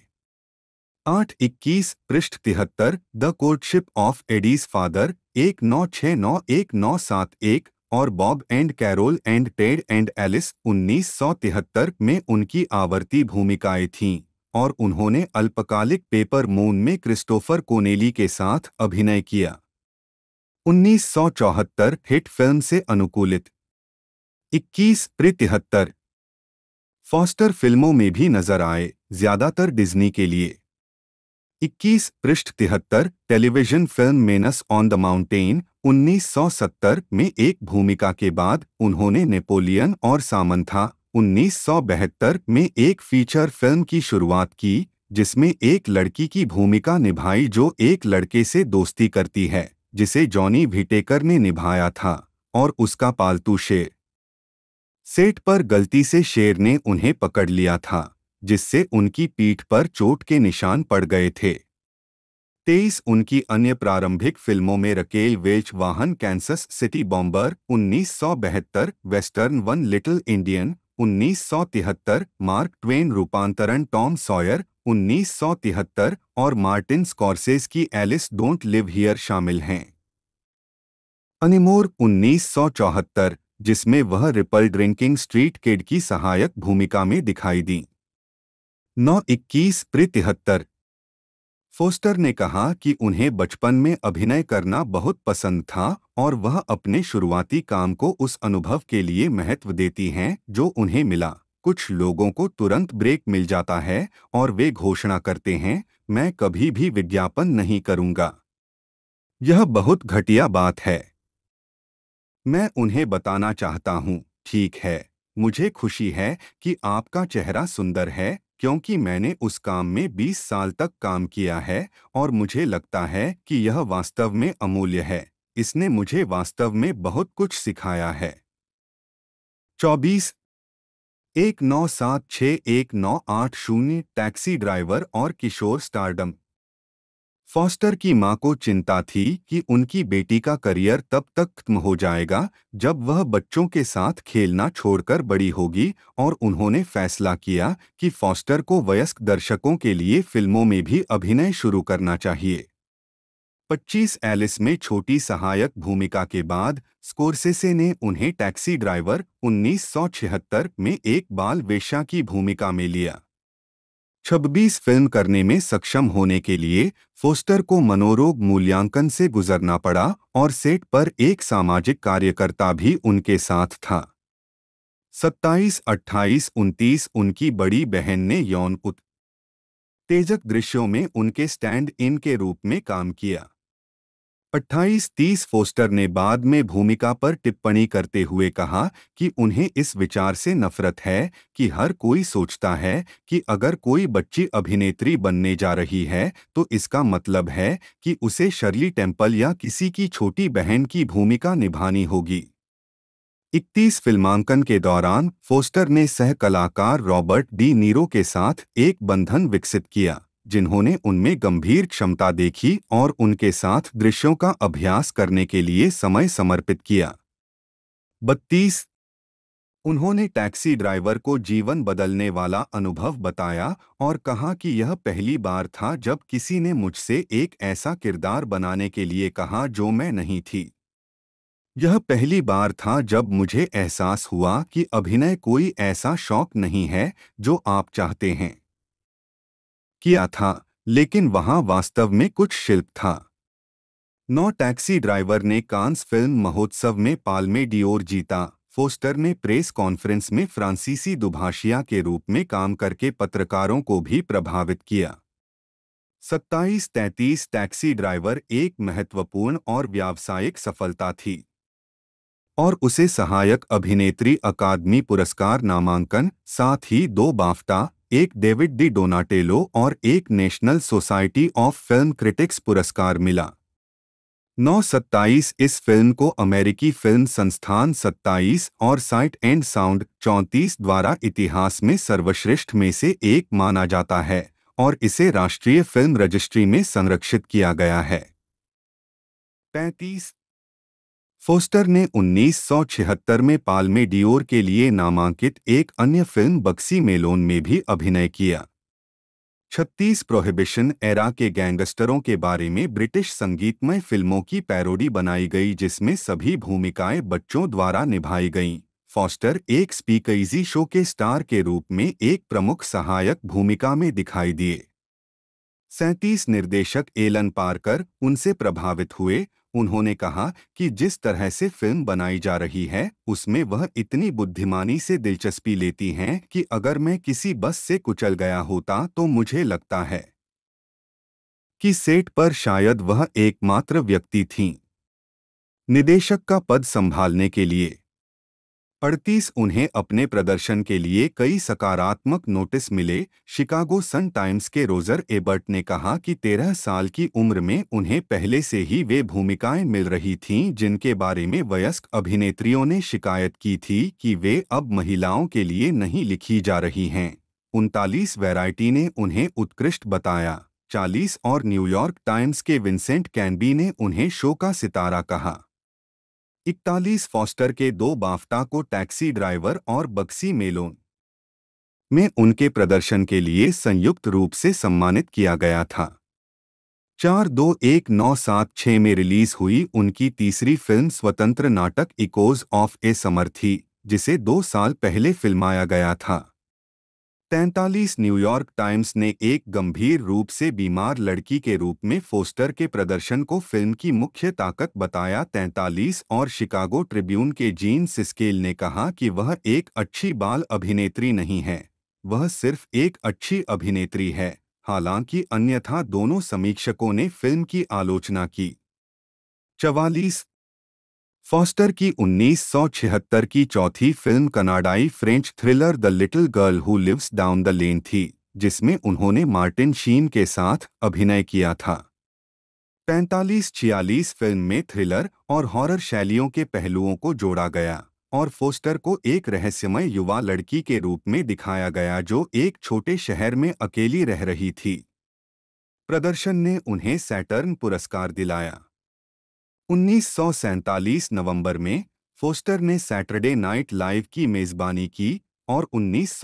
आठ इक्कीस पृष्ठ तिहत्तर the courtship of Eddie's father एक नौ छः नौ एक नौ सात एक और Bob and Carol and Ted and Alice 1973 में उनकी आवर्ती भूमिकाएं थीं और उन्होंने अल्पकालिक पेपर मून में क्रिस्टोफर कोनेली के साथ अभिनय किया 1974 हिट फिल्म से अनुकूलित 21 तिहत्तर फॉस्टर फिल्मों में भी नजर आए ज्यादातर डिज्नी के लिए 21 पृष्ठ तिहत्तर television film menace on the mountain 1970 में एक भूमिका के बाद उन्होंने नेपोलियन और सामंथा उन्नीस में एक फीचर फिल्म की शुरुआत की जिसमें एक लड़की की भूमिका निभाई जो एक लड़के से दोस्ती करती है जिसे जॉनी भिटेकर ने निभाया था और उसका पालतू शेर सेट पर गलती से शेर ने उन्हें पकड़ लिया था जिससे उनकी पीठ पर चोट के निशान पड़ गए थे तेईस उनकी अन्य प्रारंभिक फिल्मों में रकेल वेच वाहन कैंसस सिटी बॉम्बर उन्नीस western one little Indian 1973 Mark Twain रूपांतरण टॉम सॉयर 1973 और मार्टिन स्कॉर्सेस की एलिस डोंट लिव हियर शामिल हैं अनिमोर 1974 जिसमें वह रिपल ड्रिंकिंग स्ट्रीट किड की सहायक भूमिका में दिखाई दी नौ इक्कीस तिहत्तर फोस्टर ने कहा कि उन्हें बचपन में अभिनय करना बहुत पसंद था और वह अपने शुरुआती काम को उस अनुभव के लिए महत्व देती हैं जो उन्हें मिला कुछ लोगों को तुरंत ब्रेक मिल जाता है और वे घोषणा करते हैं मैं कभी भी विज्ञापन नहीं करूंगा यह बहुत घटिया बात है मैं उन्हें बताना चाहता हूं ठीक है मुझे खुशी है कि आपका चेहरा सुंदर है क्योंकि मैंने उस काम में 20 साल तक काम किया है और मुझे लगता है कि यह वास्तव में अमूल्य है इसने मुझे वास्तव में बहुत कुछ सिखाया है 24 एक नौ सात छ एक नौ आठ शून्य टैक्सी ड्राइवर और किशोर स्टारडम फॉस्टर की मां को चिंता थी कि उनकी बेटी का करियर तब तक खत्म हो जाएगा जब वह बच्चों के साथ खेलना छोड़कर बड़ी होगी और उन्होंने फैसला किया कि फॉस्टर को वयस्क दर्शकों के लिए फिल्मों में भी अभिनय शुरू करना चाहिए 25 एलिस में छोटी सहायक भूमिका के बाद स्कोरसेसे ने उन्हें टैक्सी ड्राइवर 1976 में एक बाल वेश्या की भूमिका में लिया छब्बीस फिल्म करने में सक्षम होने के लिए फोस्टर को मनोरोग मूल्यांकन से गुजरना पड़ा और सेट पर एक सामाजिक कार्यकर्ता भी उनके साथ था 27, 28, 29 उनकी बड़ी बहन ने यौन उत्तेजक दृश्यों में उनके स्टैंड इन के रूप में काम किया अट्ठाईस तीस फोस्टर ने बाद में भूमिका पर टिप्पणी करते हुए कहा कि उन्हें इस विचार से नफरत है कि हर कोई सोचता है कि अगर कोई बच्ची अभिनेत्री बनने जा रही है तो इसका मतलब है कि उसे शर्ली टेम्पल या किसी की छोटी बहन की भूमिका निभानी होगी इकतीस फिल्मांकन के दौरान फोस्टर ने सह कलाकार रॉबर्ट डी नीरो के साथ एक बंधन विकसित किया जिन्होंने उनमें गंभीर क्षमता देखी और उनके साथ दृश्यों का अभ्यास करने के लिए समय समर्पित किया बत्तीस उन्होंने टैक्सी ड्राइवर को जीवन बदलने वाला अनुभव बताया और कहा कि यह पहली बार था जब किसी ने मुझसे एक ऐसा किरदार बनाने के लिए कहा जो मैं नहीं थी यह पहली बार था जब मुझे एहसास हुआ कि अभिनय कोई ऐसा शौक नहीं है जो आप चाहते हैं किया था लेकिन वहां वास्तव में कुछ शिल्प था नौ टैक्सी ड्राइवर ने कांस फिल्म महोत्सव में पालमे डियोर जीता फोस्टर ने प्रेस कॉन्फ्रेंस में फ्रांसीसी दुभाषिया के रूप में काम करके पत्रकारों को भी प्रभावित किया सत्ताईस तैतीस टैक्सी ड्राइवर एक महत्वपूर्ण और व्यावसायिक सफलता थी और उसे सहायक अभिनेत्री अकादमी पुरस्कार नामांकन साथ ही दो बाफ्टा एक डेविड डी डोनाटेलो और एक national society of film critics पुरस्कार मिला 927 इस फिल्म को अमेरिकी फिल्म संस्थान 27 और साइट एंड साउंड 34 द्वारा इतिहास में सर्वश्रेष्ठ में से एक माना जाता है और इसे राष्ट्रीय फिल्म रजिस्ट्री में संरक्षित किया गया है पैंतीस फोस्टर ने 1976 में पाल्मे डियोर के लिए नामांकित एक अन्य फिल्म बक्सी मेलोन में भी अभिनय किया छत्तीस प्रोहिबिशन एरा के गैंगस्टरों के बारे में ब्रिटिश संगीतमय फिल्मों की पैरोडी बनाई गई जिसमें सभी भूमिकाएं बच्चों द्वारा निभाई गईं फॉस्टर एक स्पीकईजी शो के स्टार के रूप में एक प्रमुख सहायक भूमिका में दिखाई दिए सैंतीस निर्देशक एलन पार्कर उनसे प्रभावित हुए उन्होंने कहा कि जिस तरह से फिल्म बनाई जा रही है उसमें वह इतनी बुद्धिमानी से दिलचस्पी लेती हैं कि अगर मैं किसी बस से कुचल गया होता तो मुझे लगता है कि सेट पर शायद वह एकमात्र व्यक्ति थी निदेशक का पद संभालने के लिए अड़तीस उन्हें अपने प्रदर्शन के लिए कई सकारात्मक नोटिस मिले शिकागो सन टाइम्स के रोजर एबर्ट ने कहा कि तेरह साल की उम्र में उन्हें पहले से ही वे भूमिकाएं मिल रही थीं जिनके बारे में वयस्क अभिनेत्रियों ने शिकायत की थी कि वे अब महिलाओं के लिए नहीं लिखी जा रही हैं उनतालीस वैरायटी ने उन्हें उत्कृष्ट बताया चालीस और न्यूयॉर्क टाइम्स के विंसेंट कैनबी ने उन्हें शो का सितारा कहा इकतालीस फॉस्टर के दो बाफ्टा को टैक्सी ड्राइवर और बक्सी मेलोन में उनके प्रदर्शन के लिए संयुक्त रूप से सम्मानित किया गया था चार दो एक नौ सात छः में रिलीज हुई उनकी तीसरी फिल्म स्वतंत्र नाटक इकोज ऑफ ए समर थी जिसे दो साल पहले फिल्माया गया था 1943 न्यूयॉर्क टाइम्स ने एक गंभीर रूप से बीमार लड़की के रूप में फोस्टर के प्रदर्शन को फिल्म की मुख्य ताकत बताया 43 और शिकागो ट्रिब्यून के जीन सिस्केल ने कहा कि वह एक अच्छी बाल अभिनेत्री नहीं है वह सिर्फ एक अच्छी अभिनेत्री है हालांकि अन्यथा दोनों समीक्षकों ने फिल्म की आलोचना की चवालीस फॉस्टर की 1976 की चौथी फिल्म कनाडाई French thriller the little girl who lives down the lane थी जिसमें उन्होंने मार्टिन शीन के साथ अभिनय किया था पैंतालीस छियालीस फिल्म में थ्रिलर और हॉरर शैलियों के पहलुओं को जोड़ा गया और फोस्टर को एक रहस्यमय युवा लड़की के रूप में दिखाया गया जो एक छोटे शहर में अकेली रह रही थी प्रदर्शन ने उन्हें सैटर्न पुरस्कार दिलाया उन्नीस नवंबर में फोस्टर ने सैटरडे नाइट लाइव की मेज़बानी की और उन्नीस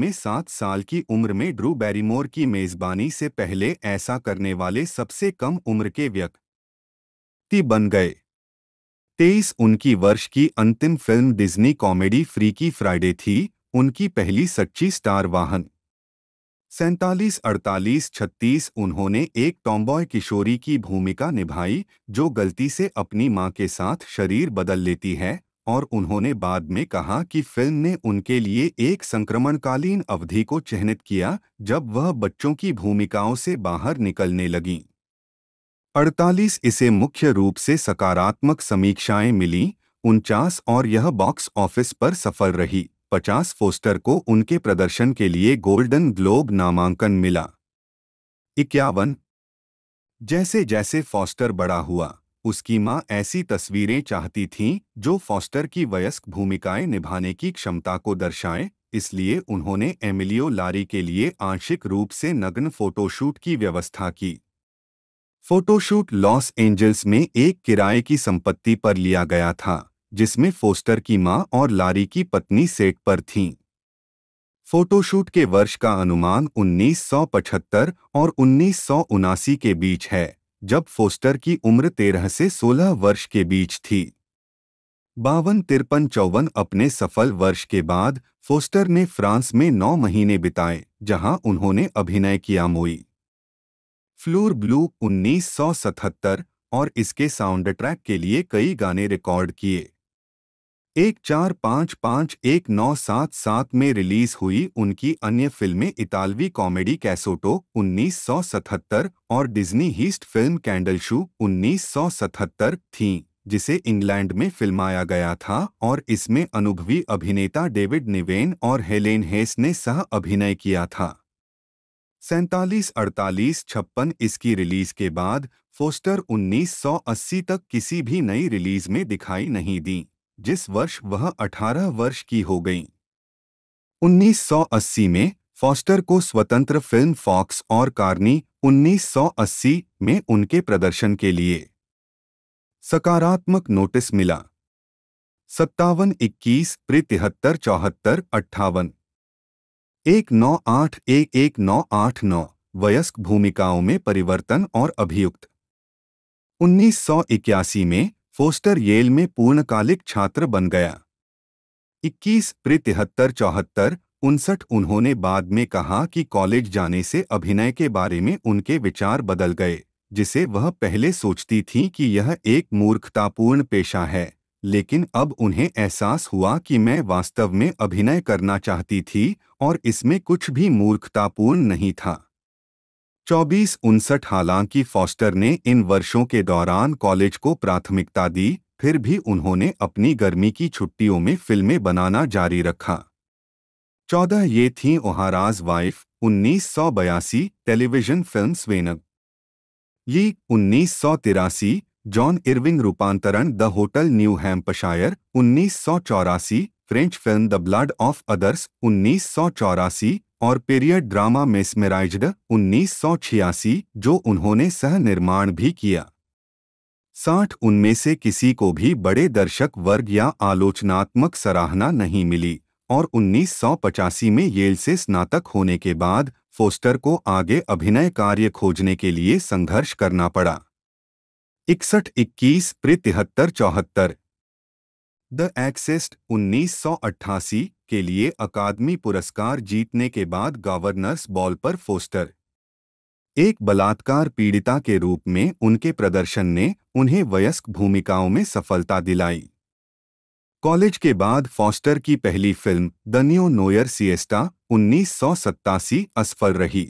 में सात साल की उम्र में ड्रू बैरीमोर की मेज़बानी से पहले ऐसा करने वाले सबसे कम उम्र के व्यक्ति बन गए तेईस उनकी वर्ष की अंतिम film Disney comedy freaky Friday थी उनकी पहली सच्ची स्टार वाहन सैतालीस अड़तालीस छत्तीस उन्होंने एक टॉम्बॉय किशोरी की भूमिका निभाई जो गलती से अपनी मां के साथ शरीर बदल लेती है और उन्होंने बाद में कहा कि फिल्म ने उनके लिए एक संक्रमणकालीन अवधि को चिन्हित किया जब वह बच्चों की भूमिकाओं से बाहर निकलने लगीं 48 इसे मुख्य रूप से सकारात्मक समीक्षाएं मिलीं उनचास और यह बॉक्स ऑफिस पर सफल रही पचास फोस्टर को उनके प्रदर्शन के लिए गोल्डन ग्लोब नामांकन मिला इक्यावन जैसे जैसे फॉस्टर बड़ा हुआ उसकी माँ ऐसी तस्वीरें चाहती थीं जो फॉस्टर की वयस्क भूमिकाएं निभाने की क्षमता को दर्शाएं इसलिए उन्होंने एमिलियो लारी के लिए आंशिक रूप से नग्न फोटोशूट की व्यवस्था की फोटोशूट लॉस एंजल्स में एक किराए की संपत्ति पर लिया गया था जिसमें फोस्टर की मां और लारी की पत्नी सेट पर थीं फोटोशूट के वर्ष का अनुमान 1975 और उन्नीस के बीच है जब फोस्टर की उम्र 13 से 16 वर्ष के बीच थी बावन तिरपन चौवन अपने सफल वर्ष के बाद फोस्टर ने फ्रांस में नौ महीने बिताए जहां उन्होंने अभिनय किया मोई फ्लोर ब्लू 1977 और इसके साउंड ट्रैक के लिए कई गाने रिकॉर्ड किए एक चार पाँच पाँच एक नौ सात सात में रिलीज हुई उनकी अन्य फिल्में इतालवी कॉमेडी कैसोटो 1977 और डिज्नी हीस्ट फिल्म कैंडलशू 1977 थीं जिसे इंग्लैंड में फिल्माया गया था और इसमें अनुभवी अभिनेता डेविड निवेन और हेलेन हेस ने सह अभिनय किया था सैतालीस अड़तालीस छप्पन इसकी रिलीज के बाद फोस्टर 1980 तक किसी भी नई रिलीज में दिखाई नहीं दी जिस वर्ष वह 18 वर्ष की हो गई 1980 में फॉस्टर को स्वतंत्र फिल्म फॉक्स और कार्नी 1980 में उनके प्रदर्शन के लिए सकारात्मक नोटिस मिला सत्तावन इक्कीस तिहत्तर चौहत्तर अट्ठावन एक नौ आठ एक एक नौ आठ नौ वयस्क भूमिकाओं में परिवर्तन और अभियुक्त 1981 में फोस्टर येल में पूर्णकालिक छात्र बन गया 21 प्रि तिहत्तर चौहत्तर उनसठ उन्होंने बाद में कहा कि कॉलेज जाने से अभिनय के बारे में उनके विचार बदल गए जिसे वह पहले सोचती थी कि यह एक मूर्खतापूर्ण पेशा है लेकिन अब उन्हें एहसास हुआ कि मैं वास्तव में अभिनय करना चाहती थी और इसमें कुछ भी मूर्खतापूर्ण नहीं था चौबीस उनसठ हालांकि फॉस्टर ने इन वर्षों के दौरान कॉलेज को प्राथमिकता दी फिर भी उन्होंने अपनी गर्मी की छुट्टियों में फिल्में बनाना जारी रखा चौदह ये थीं O'Hara's wife 1982 television film Svengali 1983 John Irving रूपांतरण द होटल न्यू हैम्पशायर चौरासी French film the blood of others चौरासी और पीरियड ड्रामा मेस्मेराइज्ड छियासी जो उन्होंने सह निर्माण भी किया साठ उनमें से किसी को भी बड़े दर्शक वर्ग या आलोचनात्मक सराहना नहीं मिली और पचासी में येल से स्नातक होने के बाद फोस्टर को आगे अभिनय कार्य खोजने के लिए संघर्ष करना पड़ा इकसठ इक्कीस प्रतिहत्तर चौहत्तर द एक्सेस्ट अट्ठासी के लिए अकादमी पुरस्कार जीतने के बाद गवर्नर्स बॉल पर फोस्टर एक बलात्कार पीड़िता के रूप में उनके प्रदर्शन ने उन्हें वयस्क भूमिकाओं में सफलता दिलाई कॉलेज के बाद फॉस्टर की पहली film the new noir siesta उन्नीस असफल रही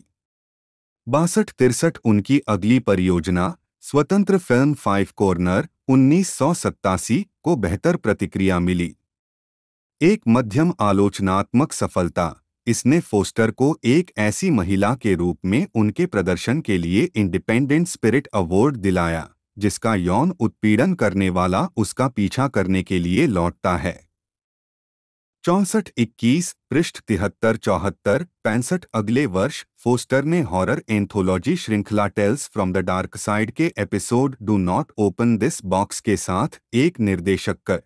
बासठ तिरसठ उनकी अगली परियोजना स्वतंत्र फिल्म फाइव कॉर्नर उन्नीस को बेहतर प्रतिक्रिया मिली एक मध्यम आलोचनात्मक सफलता इसने फोस्टर को एक ऐसी महिला के रूप में उनके प्रदर्शन के लिए इंडिपेंडेंट स्पिरिट अवार्ड दिलाया जिसका यौन उत्पीड़न करने वाला उसका पीछा करने के लिए लौटता है चौंसठ इक्कीस पृष्ठ तिहत्तर चौहत्तर पैंसठ अगले वर्ष फोस्टर ने हॉरर एंथोलॉजी श्रृंखला tales from the dark side के episode do not open this box के साथ एक निर्देशक कर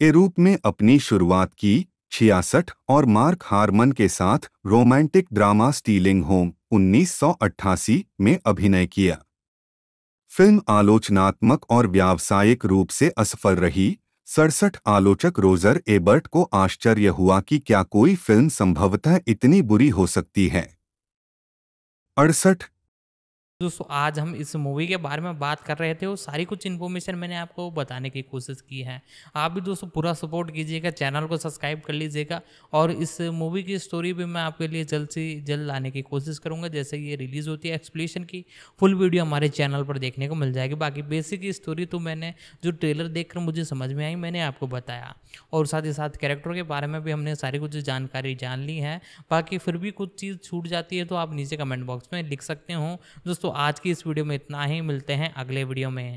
के रूप में अपनी शुरुआत की छियासठ और मार्क हार्मन के साथ रोमांटिक ड्रामा स्टीलिंग होम 1988 में अभिनय किया फिल्म आलोचनात्मक और व्यावसायिक रूप से असफल रही सड़सठ आलोचक रोजर एबर्ट को आश्चर्य हुआ कि क्या कोई फिल्म संभवतः इतनी बुरी हो सकती है अड़सठ दोस्तों आज हम इस मूवी के बारे में बात कर रहे थे वो सारी कुछ इन्फॉर्मेशन मैंने आपको बताने की कोशिश की है आप भी दोस्तों पूरा सपोर्ट कीजिएगा चैनल को सब्सक्राइब कर लीजिएगा और इस मूवी की स्टोरी भी मैं आपके लिए जल्द से जल्द लाने की कोशिश करूँगा जैसे ये रिलीज़ होती है एक्सप्लेशन की फुल वीडियो हमारे चैनल पर देखने को मिल जाएगी बाकी बेसिक स्टोरी तो मैंने जो ट्रेलर देख मुझे समझ में आई मैंने आपको बताया और साथ ही साथ कैरेक्टर के बारे में भी हमने सारी कुछ जानकारी जान ली है बाकी फिर भी कुछ चीज़ छूट जाती है तो आप नीचे कमेंट बॉक्स में लिख सकते हो दोस्तों तो आज की इस वीडियो में इतना ही मिलते हैं अगले वीडियो में